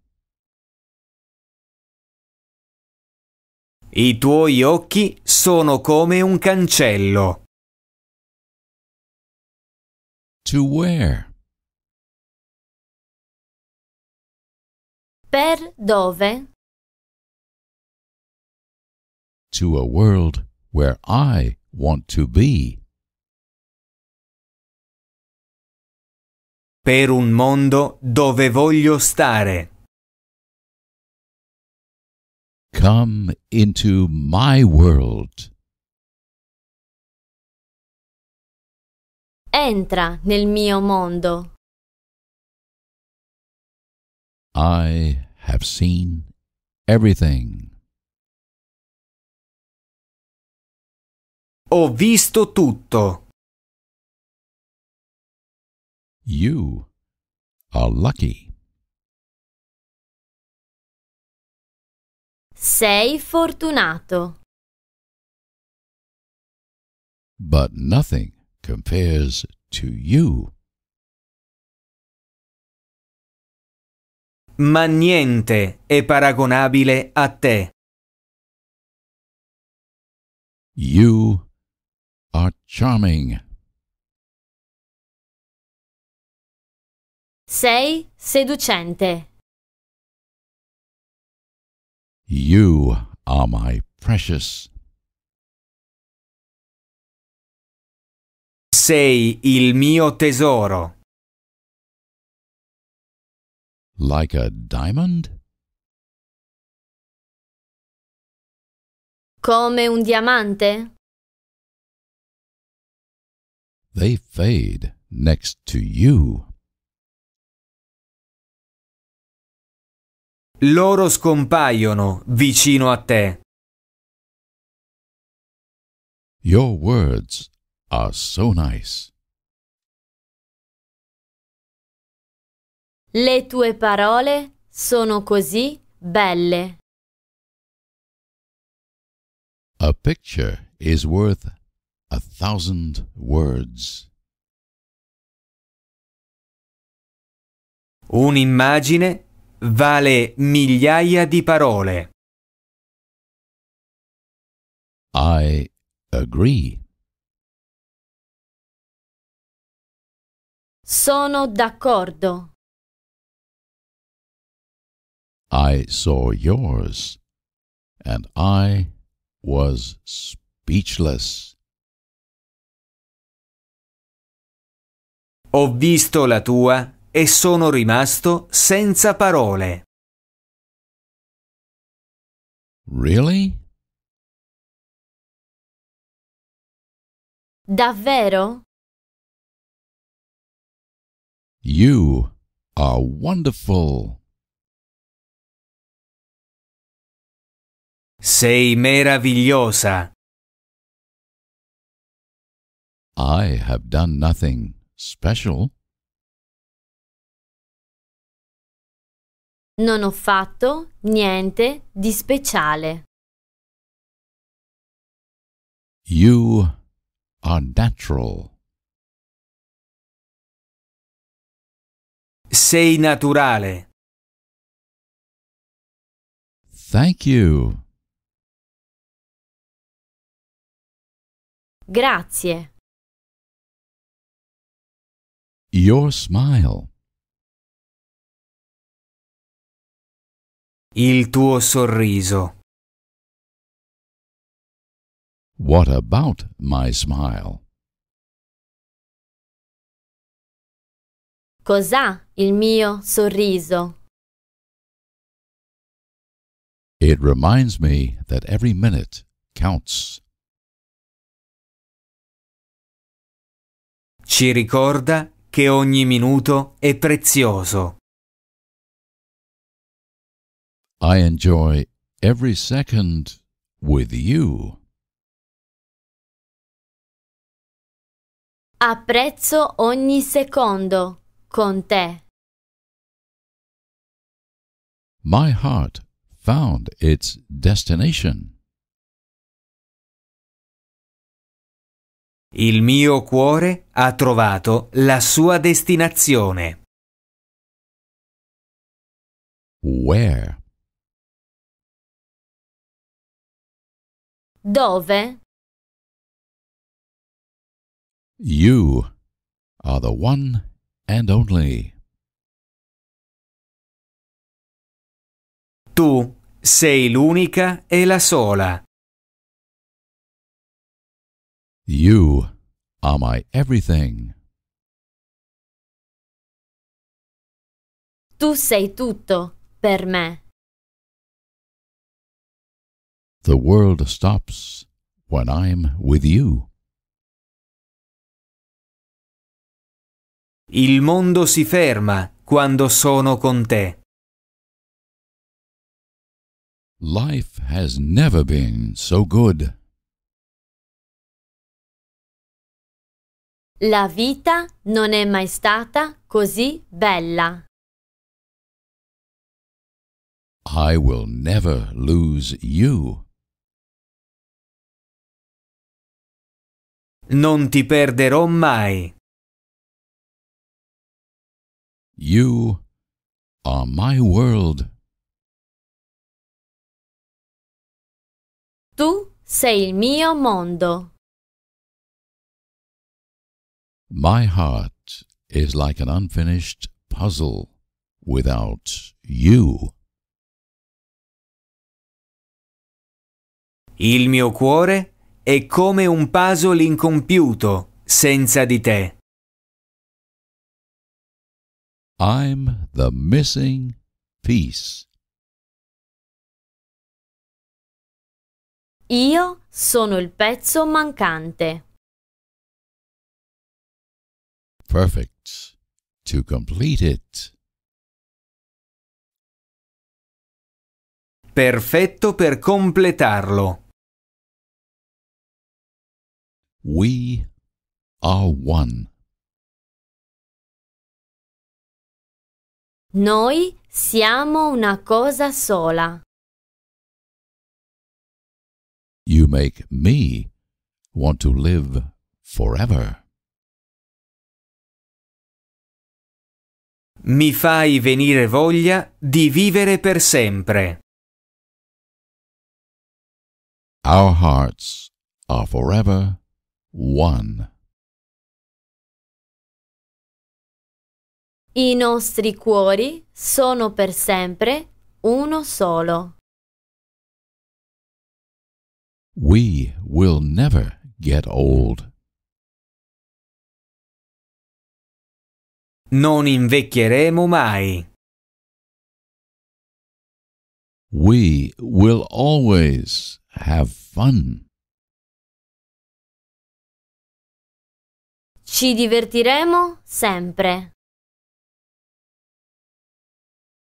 I tuoi occhi sono come un cancello. To where? Per dove? To a world where I want to be. Per un mondo dove voglio stare. Come into my world. Entra nel mio mondo. I have seen everything. Ho visto tutto. You are lucky. Sei fortunato. But nothing compares to you. ma niente è paragonabile a te. You are charming. Sei seducente. You are my precious. Sei il mio tesoro. Like a diamond? Come un diamante? They fade next to you. Loro scompaiono vicino a te. Your words are so nice. Le tue parole sono così belle. A picture is worth a thousand words. Un'immagine vale migliaia di parole. I agree. Sono d'accordo. I saw yours, and I was speechless. Ho visto la tua e sono rimasto senza parole. Really? Davvero? You are wonderful. Sei meravigliosa. I have done nothing special. Non ho fatto niente di speciale. You are natural. Sei naturale. Thank you. Grazie. Your smile. Il tuo sorriso. What about my smile? Cos'ha il mio sorriso? It reminds me that every minute counts. Ci ricorda che ogni minuto è prezioso. I enjoy every second with you. Apprezzo ogni secondo con te. My heart found its destination. Il mio cuore ha trovato la sua destinazione. Where? Dove? You are the one and only. Tu sei l'unica e la sola. You are my everything. Tu sei tutto per me. The world stops when I'm with you. Il mondo si ferma quando sono con te. Life has never been so good. La vita non è mai stata così bella. I will never lose you. Non ti perderò mai. You are my world. Tu sei il mio mondo. My heart is like an unfinished puzzle without you. Il mio cuore è come un puzzle incompiuto senza di te. I'm the missing piece. Io sono il pezzo mancante perfect to complete it. Perfetto per completarlo. We are one. Noi siamo una cosa sola. You make me want to live forever. Mi fai venire voglia di vivere per sempre. Our hearts are forever one. I nostri cuori sono per sempre uno solo. We will never get old. Non invecchieremo mai. We will always have fun. Ci divertiremo sempre.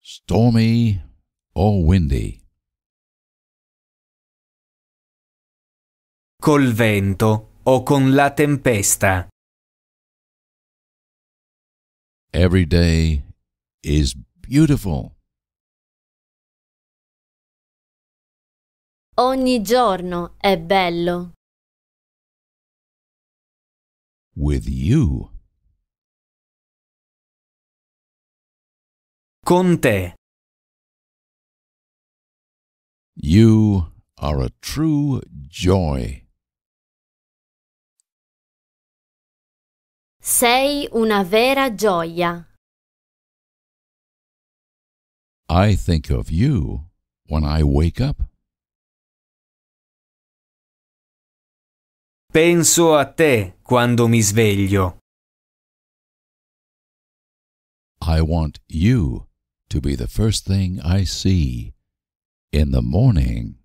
Stormy or windy. Col vento o con la tempesta. Every day is beautiful. Ogni giorno è bello. With you. Con te. You are a true joy. Sei una vera gioia. I think of you when I wake up. Penso a te quando mi sveglio. I want you to be the first thing I see in the morning.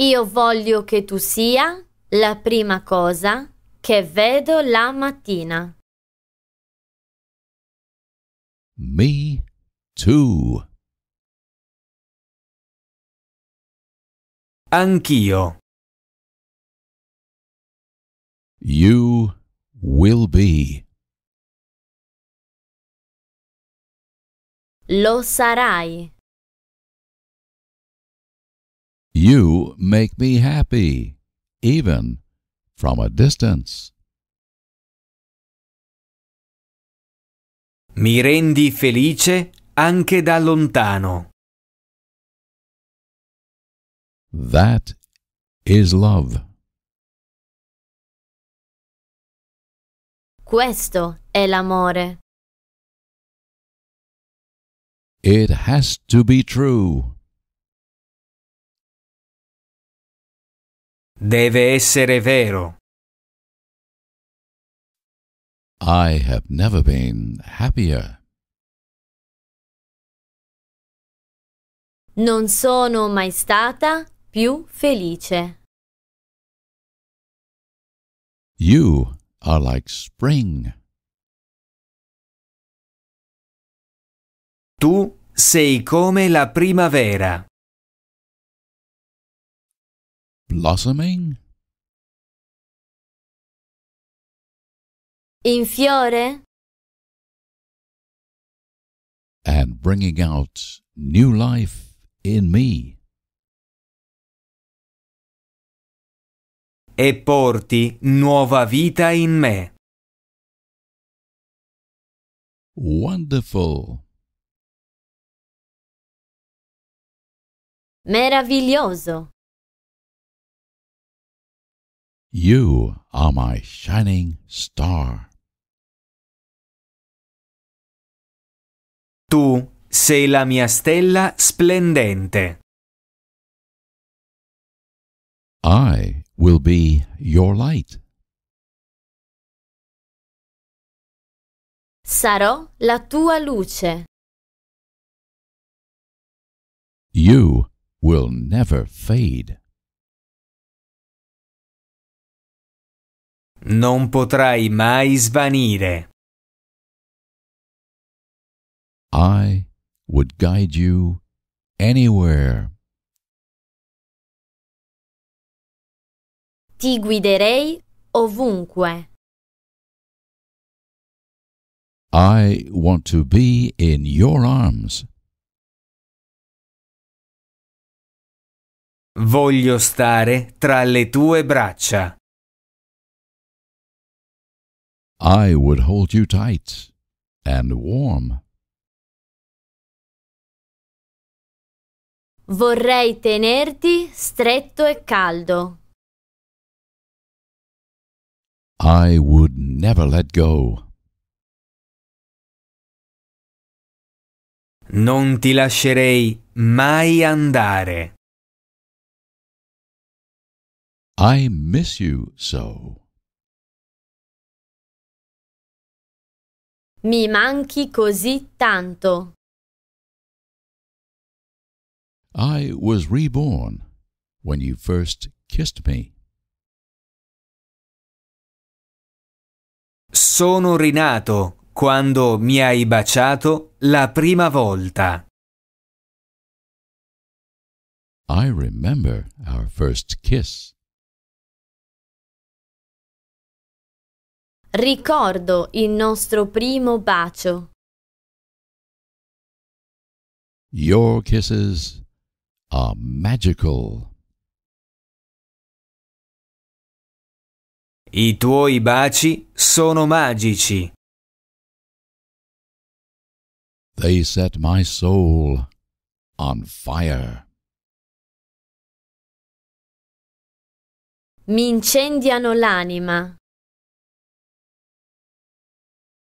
Io voglio che tu sia la prima cosa che vedo la mattina. Me too. Anch'io. You will be. Lo sarai. You make me happy. even from a distance. Mi rendi felice anche da lontano. That is love. Questo è l'amore. It has to be true. Deve essere vero. I have never been happier. Non sono mai stata più felice. You are like spring. Tu sei come la primavera. blossoming? In fiore. And bringing out new life in me. E porti nuova vita in me. Wonderful. Meraviglioso. You are my shining star. Tu sei la mia stella splendente. I will be your light. Sarò la tua luce. You will never fade. Non potrai mai svanire. I would guide you anywhere. Ti guiderei ovunque. I want to be in your arms. Voglio stare tra le tue braccia. I would hold you tight and warm. Vorrei tenerti stretto e caldo. I would never let go. Non ti lascerei mai andare. I miss you so. Mi manchi così tanto. I was reborn when you first kissed me. Sono rinato quando mi hai baciato la prima volta. I remember our first kiss. Ricordo il nostro primo bacio. Your kisses are magical. I tuoi baci sono magici. They set my soul on fire. Mi incendiano l'anima.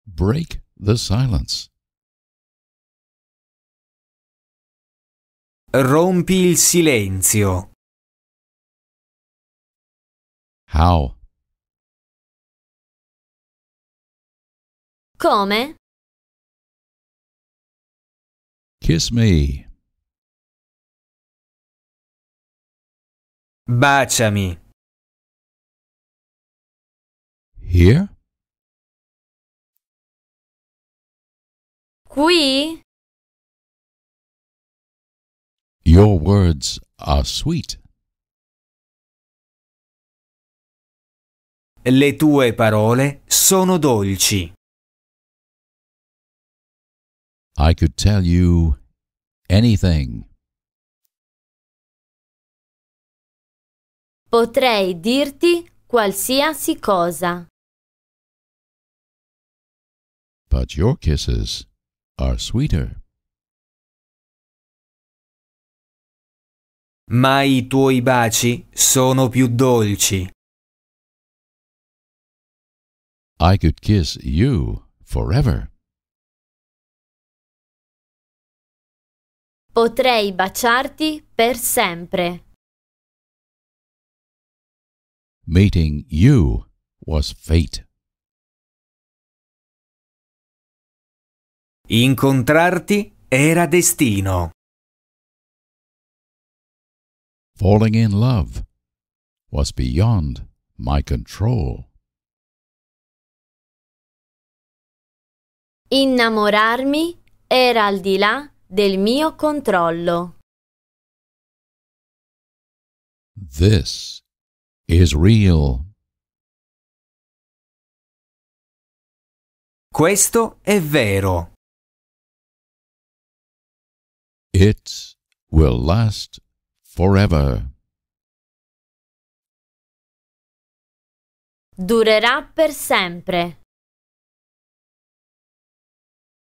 break the silence. Rompi il silenzio. How? Come? Kiss me. Baciami. Here? Qui. Your words are sweet. Le tue parole sono dolci. I could tell you anything. Potrei dirti qualsiasi cosa. But your kisses are sweeter. Ma i tuoi baci sono più dolci. I could kiss you forever. Potrei baciarti per sempre. Meeting you was fate. Incontrarti era destino. Falling in love was beyond my control. Innamorarmi era al di là del mio controllo. This is real. Questo è vero. It will last forever. Durerà per sempre.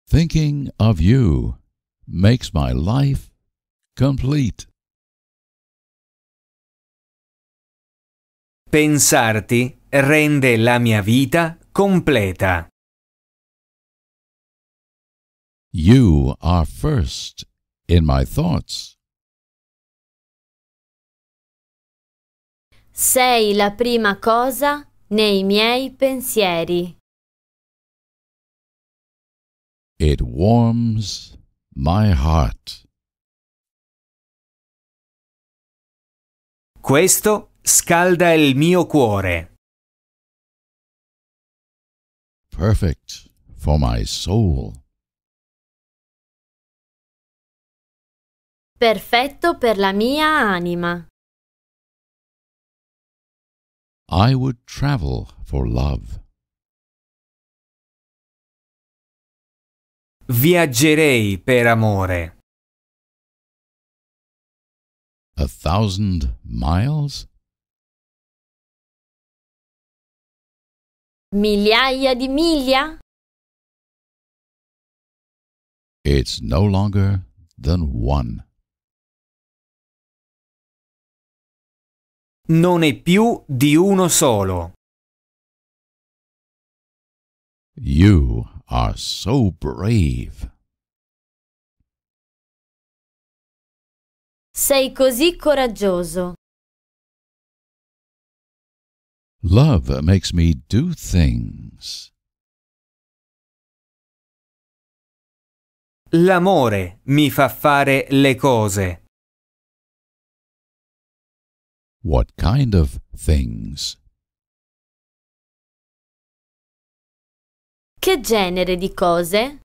Thinking of you makes my life complete. Pensarti rende la mia vita completa. You are first in my thoughts. Sei la prima cosa nei miei pensieri. It warms my heart. Questo scalda il mio cuore. Perfect for my soul. Perfetto per la mia anima. I would travel for love. Viaggerei per amore. A thousand miles? Migliaia di miglia? It's no longer than one. non è più di uno solo. You are so brave. Sei così coraggioso. Love makes me do things. L'amore mi fa fare le cose. What kind of things? Che genere di cose?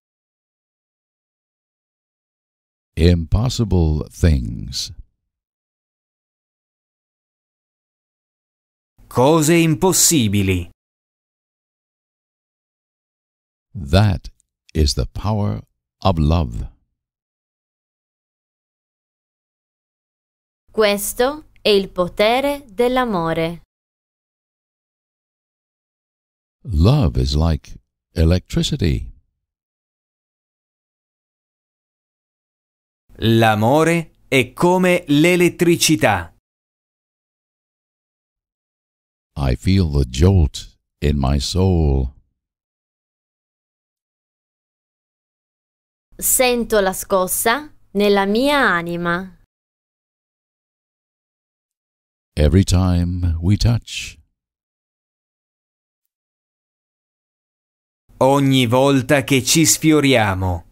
Impossible things. Cose impossibili. That is the power of love. Questo e il potere dell'amore. Love is like electricity. L'amore è come l'elettricità. I feel the jolt in my soul. Sento la scossa nella mia anima. every time we touch. Ogni volta che ci sfioriamo.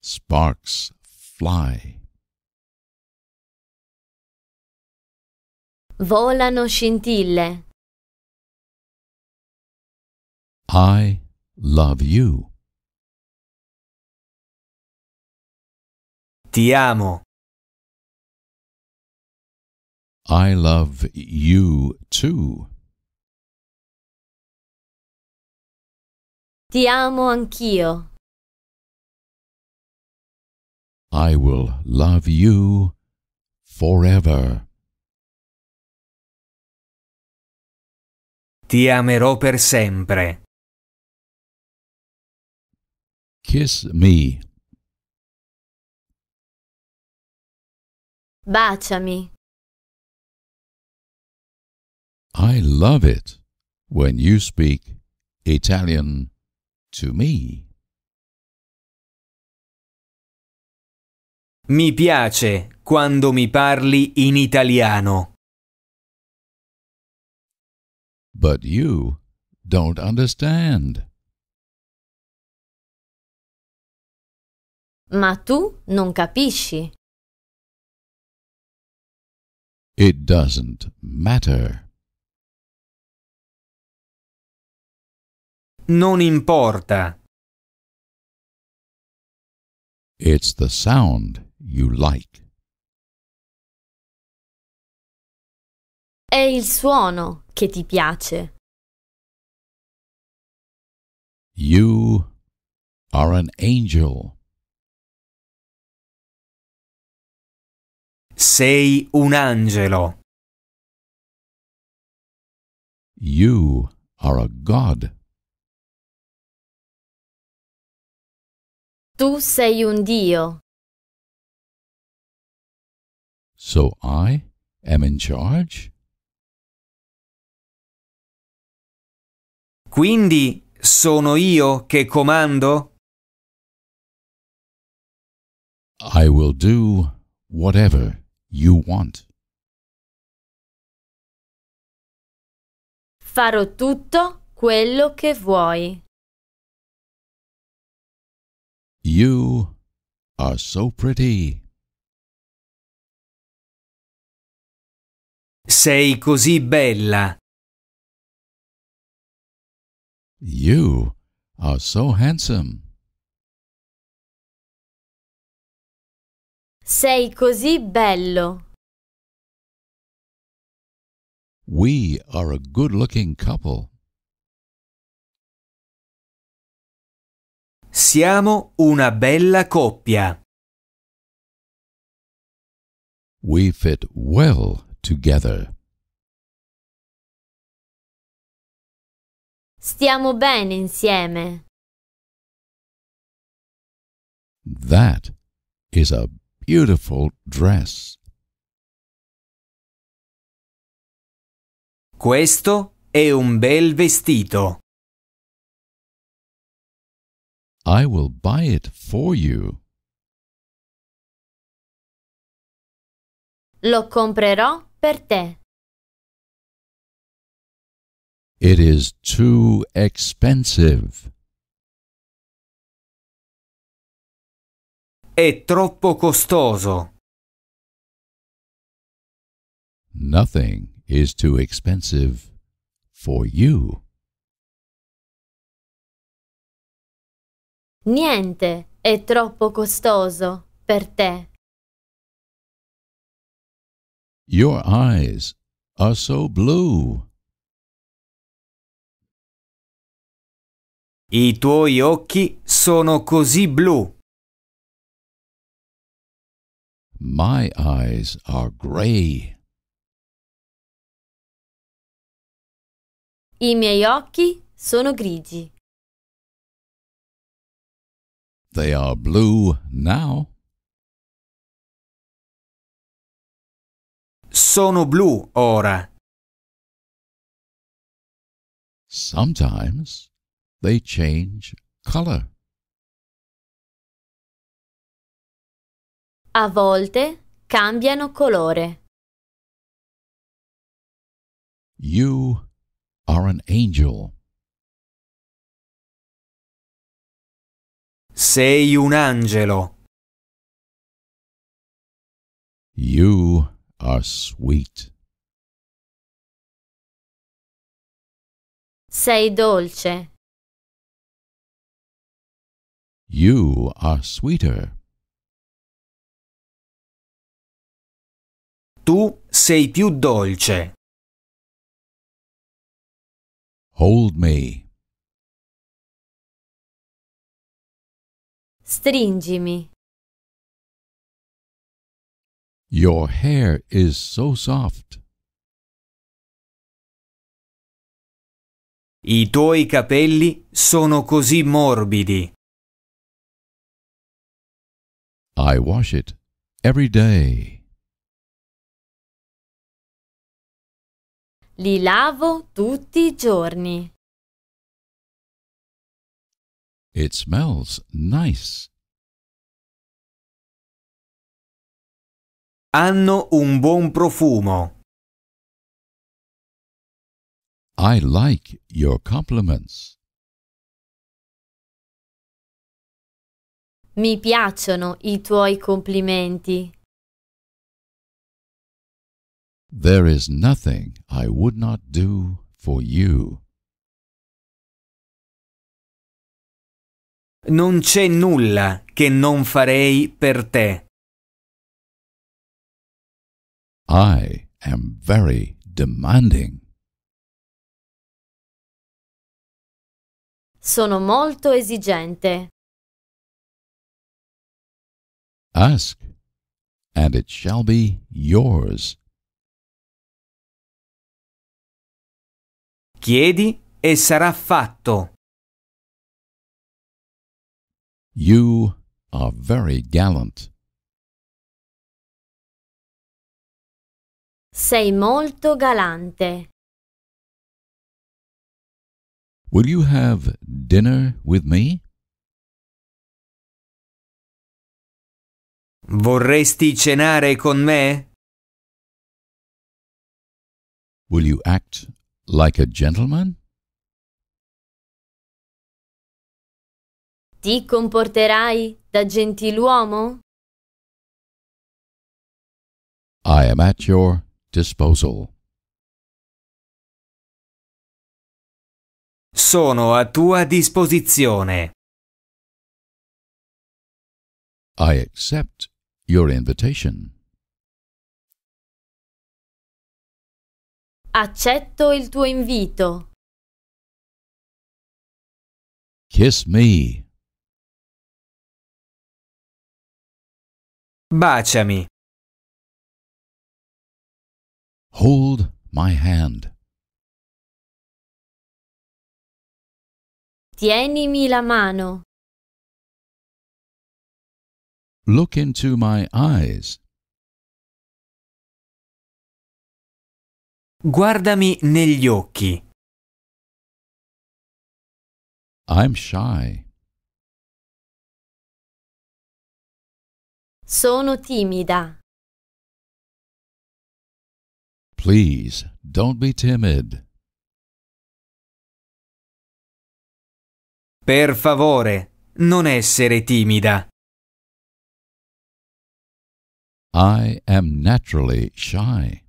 Sparks fly. Volano scintille. I love you. Ti amo. I love you too. Ti amo anch'io. I will love you forever. Ti amerò per sempre. Kiss me. Baciami. I love it when you speak Italian to me. Mi piace quando mi parli in italiano. But you don't understand. Ma tu non capisci. It doesn't matter. Non importa. It's the sound you like. È il suono che ti piace. You are an angel. Sei un angelo. You are a god. Tu sei un dio. So I am in charge? Quindi sono io che comando? I will do whatever you want. Farò tutto quello che vuoi. You are so pretty. Sei così bella. You are so handsome. Sei così bello. We are a good-looking couple. Siamo una bella coppia. We fit well together. Stiamo bene insieme. That is a beautiful dress. Questo è un bel vestito. I will buy it for you. Lo comprerò per te. It is too expensive. È troppo costoso. Nothing is too expensive for you. Niente è troppo costoso per te. Your eyes are so blue. I tuoi occhi sono così blu. My eyes are gray. I miei occhi sono grigi. They are blue now. Sono blu ora. Sometimes they change color. A volte cambiano colore. You are an angel. Sei un angelo. You are sweet. Sei dolce. You are sweeter. Tu sei più dolce. Hold me. Stringimi. Your hair is so soft. I tuoi capelli sono così morbidi. I wash it every day. Li lavo tutti i giorni. It smells nice. Hanno un buon profumo. I like your compliments. Mi piacciono i tuoi complimenti. There is nothing I would not do for you. Non c'è nulla che non farei per te. I am very demanding. Sono molto esigente. Ask, and it shall be yours. Chiedi e sarà fatto. You are very gallant. Sei molto galante. Will you have dinner with me? Vorresti cenare con me? Will you act like a gentleman? Ti comporterai da gentiluomo? I am at your disposal. Sono a tua disposizione. I accept your invitation. Accetto il tuo invito. Kiss me. Baciami. Hold my hand. Tienimi la mano. Look into my eyes. Guardami negli occhi. I'm shy. Sono timida. Please, don't be timid. Per favore, non essere timida. I am naturally shy.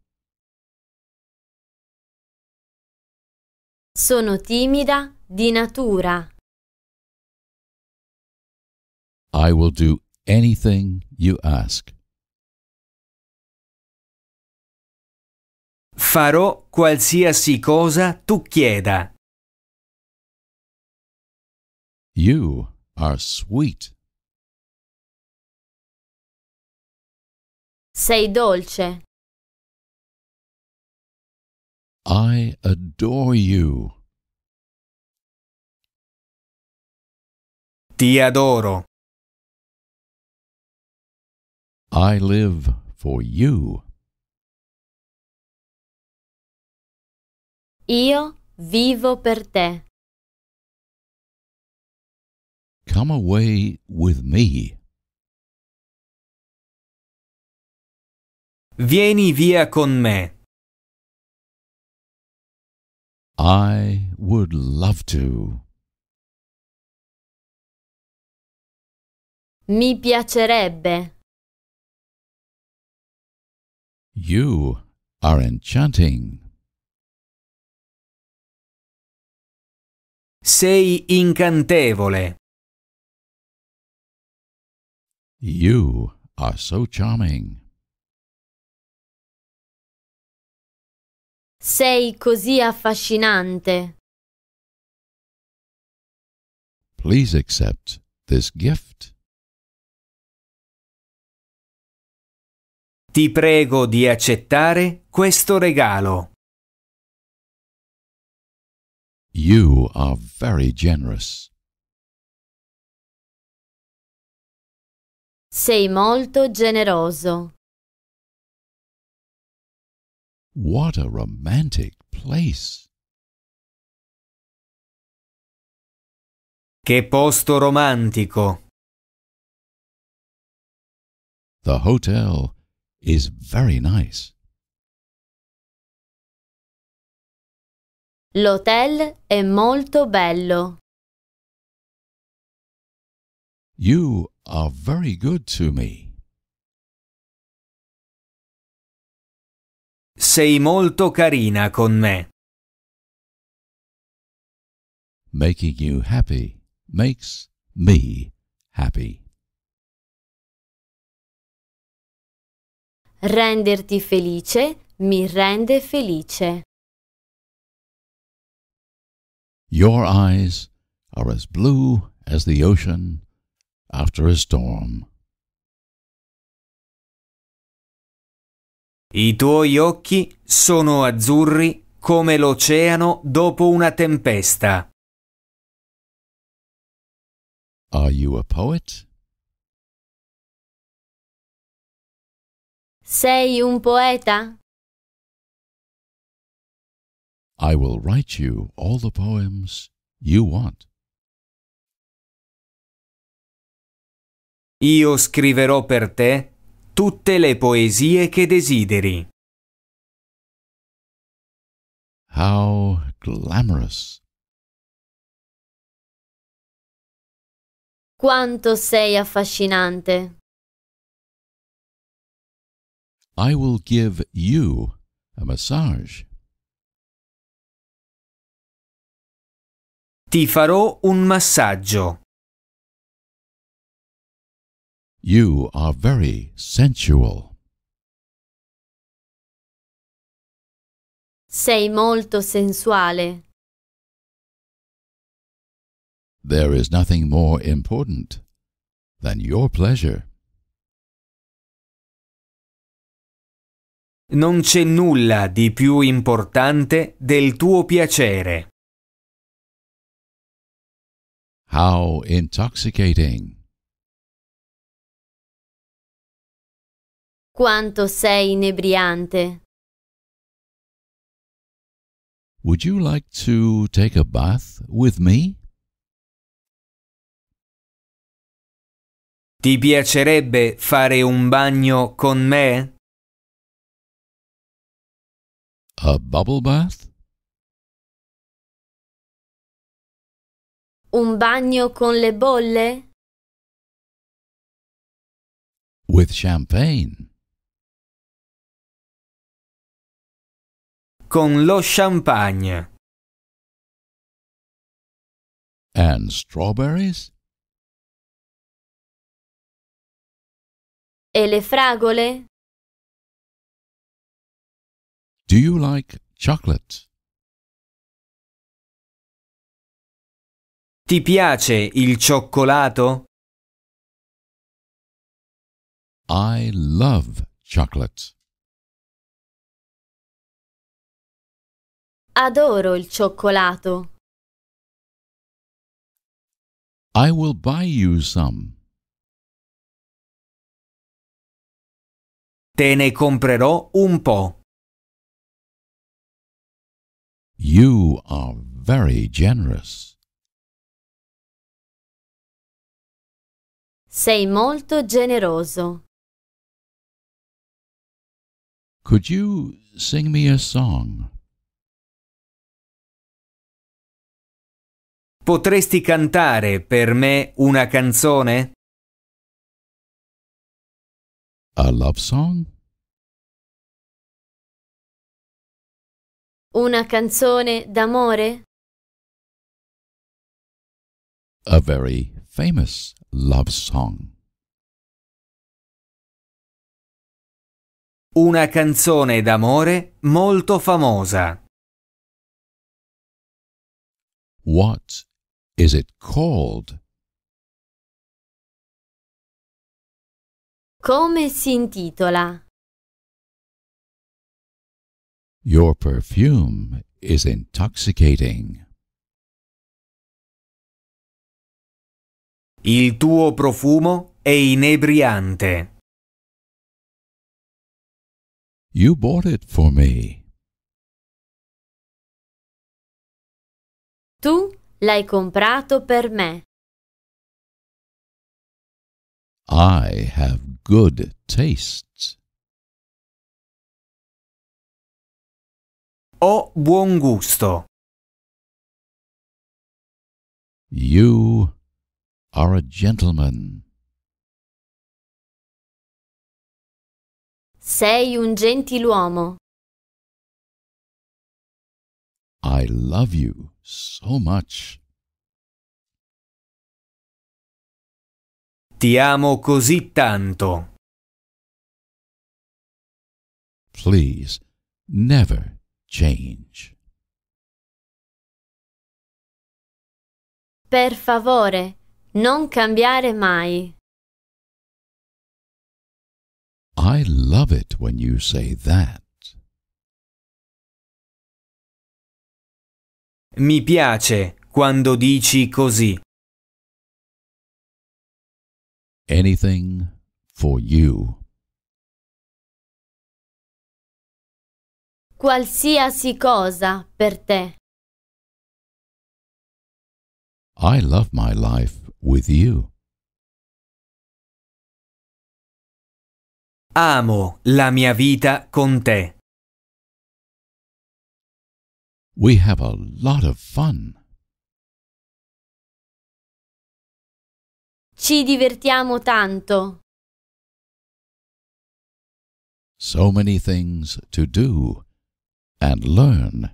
Sono timida di natura. I will do anything you ask. Farò qualsiasi cosa tu chieda. You are sweet. Sei dolce. I adore you. Ti adoro. I live for you. Io vivo per te. Come away with me. Vieni via con me. I would love to. Mi piacerebbe. You are enchanting. Sei incantevole. You are so charming. Sei così affascinante. Please accept this gift. Ti prego di accettare questo regalo. You are very generous. Sei molto generoso. What a romantic place. Che posto romantico. The hotel is very nice. L'hotel è molto bello. You are very good to me. Sei molto carina con me. Making you happy makes me happy. Renderti felice mi rende felice. Your eyes are as blue as the ocean after a storm. I tuoi occhi sono azzurri come l'oceano dopo una tempesta. Are you a poet? Sei un poeta? I will write you all the poems you want. Io scriverò per te tutte le poesie che desideri. How glamorous. Quanto sei affascinante. I will give you a massage. Ti farò un massaggio. You are very sensual. Sei molto sensuale. There is nothing more important than your pleasure. Non c'è nulla di più importante del tuo piacere. How intoxicating. Quanto sei inebriante. Would you like to take a bath with me? Ti piacerebbe fare un bagno con me? A bubble bath? Un bagno con le bolle? With champagne. Con lo champagne. And strawberries? E le fragole? Do you like chocolate? Ti piace il cioccolato? I love chocolate. Adoro il cioccolato. I will buy you some. Te ne comprerò un po'. You are very generous. Sei molto generoso. Could you sing me a song? Potresti cantare per me una canzone? A love song? Una canzone d'amore? A very famous love song. Una canzone d'amore molto famosa. What is it called? Come si intitola? Your perfume is intoxicating. Il tuo profumo è inebriante. You bought it for me. Tu l'hai comprato per me. I have good taste. O buon gusto. You are a gentleman. Sei un gentiluomo. I love you so much. Ti amo così tanto. Please, never change. Per favore, non cambiare mai. I love it when you say that. Mi piace quando dici così. Anything for you. Qualsiasi cosa per te. I love my life with you. Amo la mia vita con te. We have a lot of fun. Ci divertiamo tanto. So many things to do. and learn.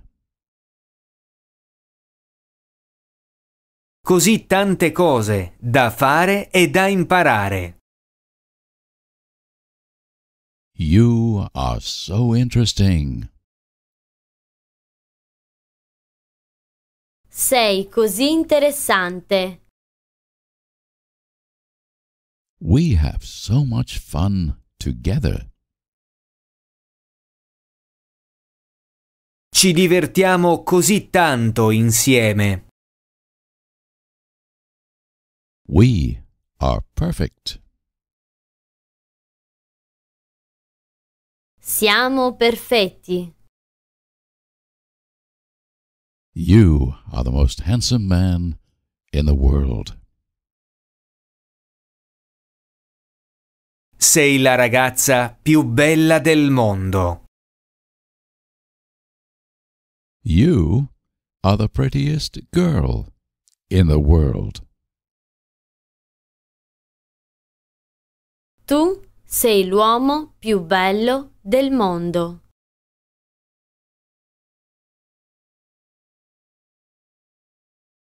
Così tante cose da fare e da imparare. You are so interesting. Sei così interessante. We have so much fun together. Ci divertiamo così tanto insieme. We are perfect. Siamo perfetti. You are the most handsome man in the world. Sei la ragazza più bella del mondo. You are the prettiest girl in the world. Tu sei l'uomo più bello del mondo.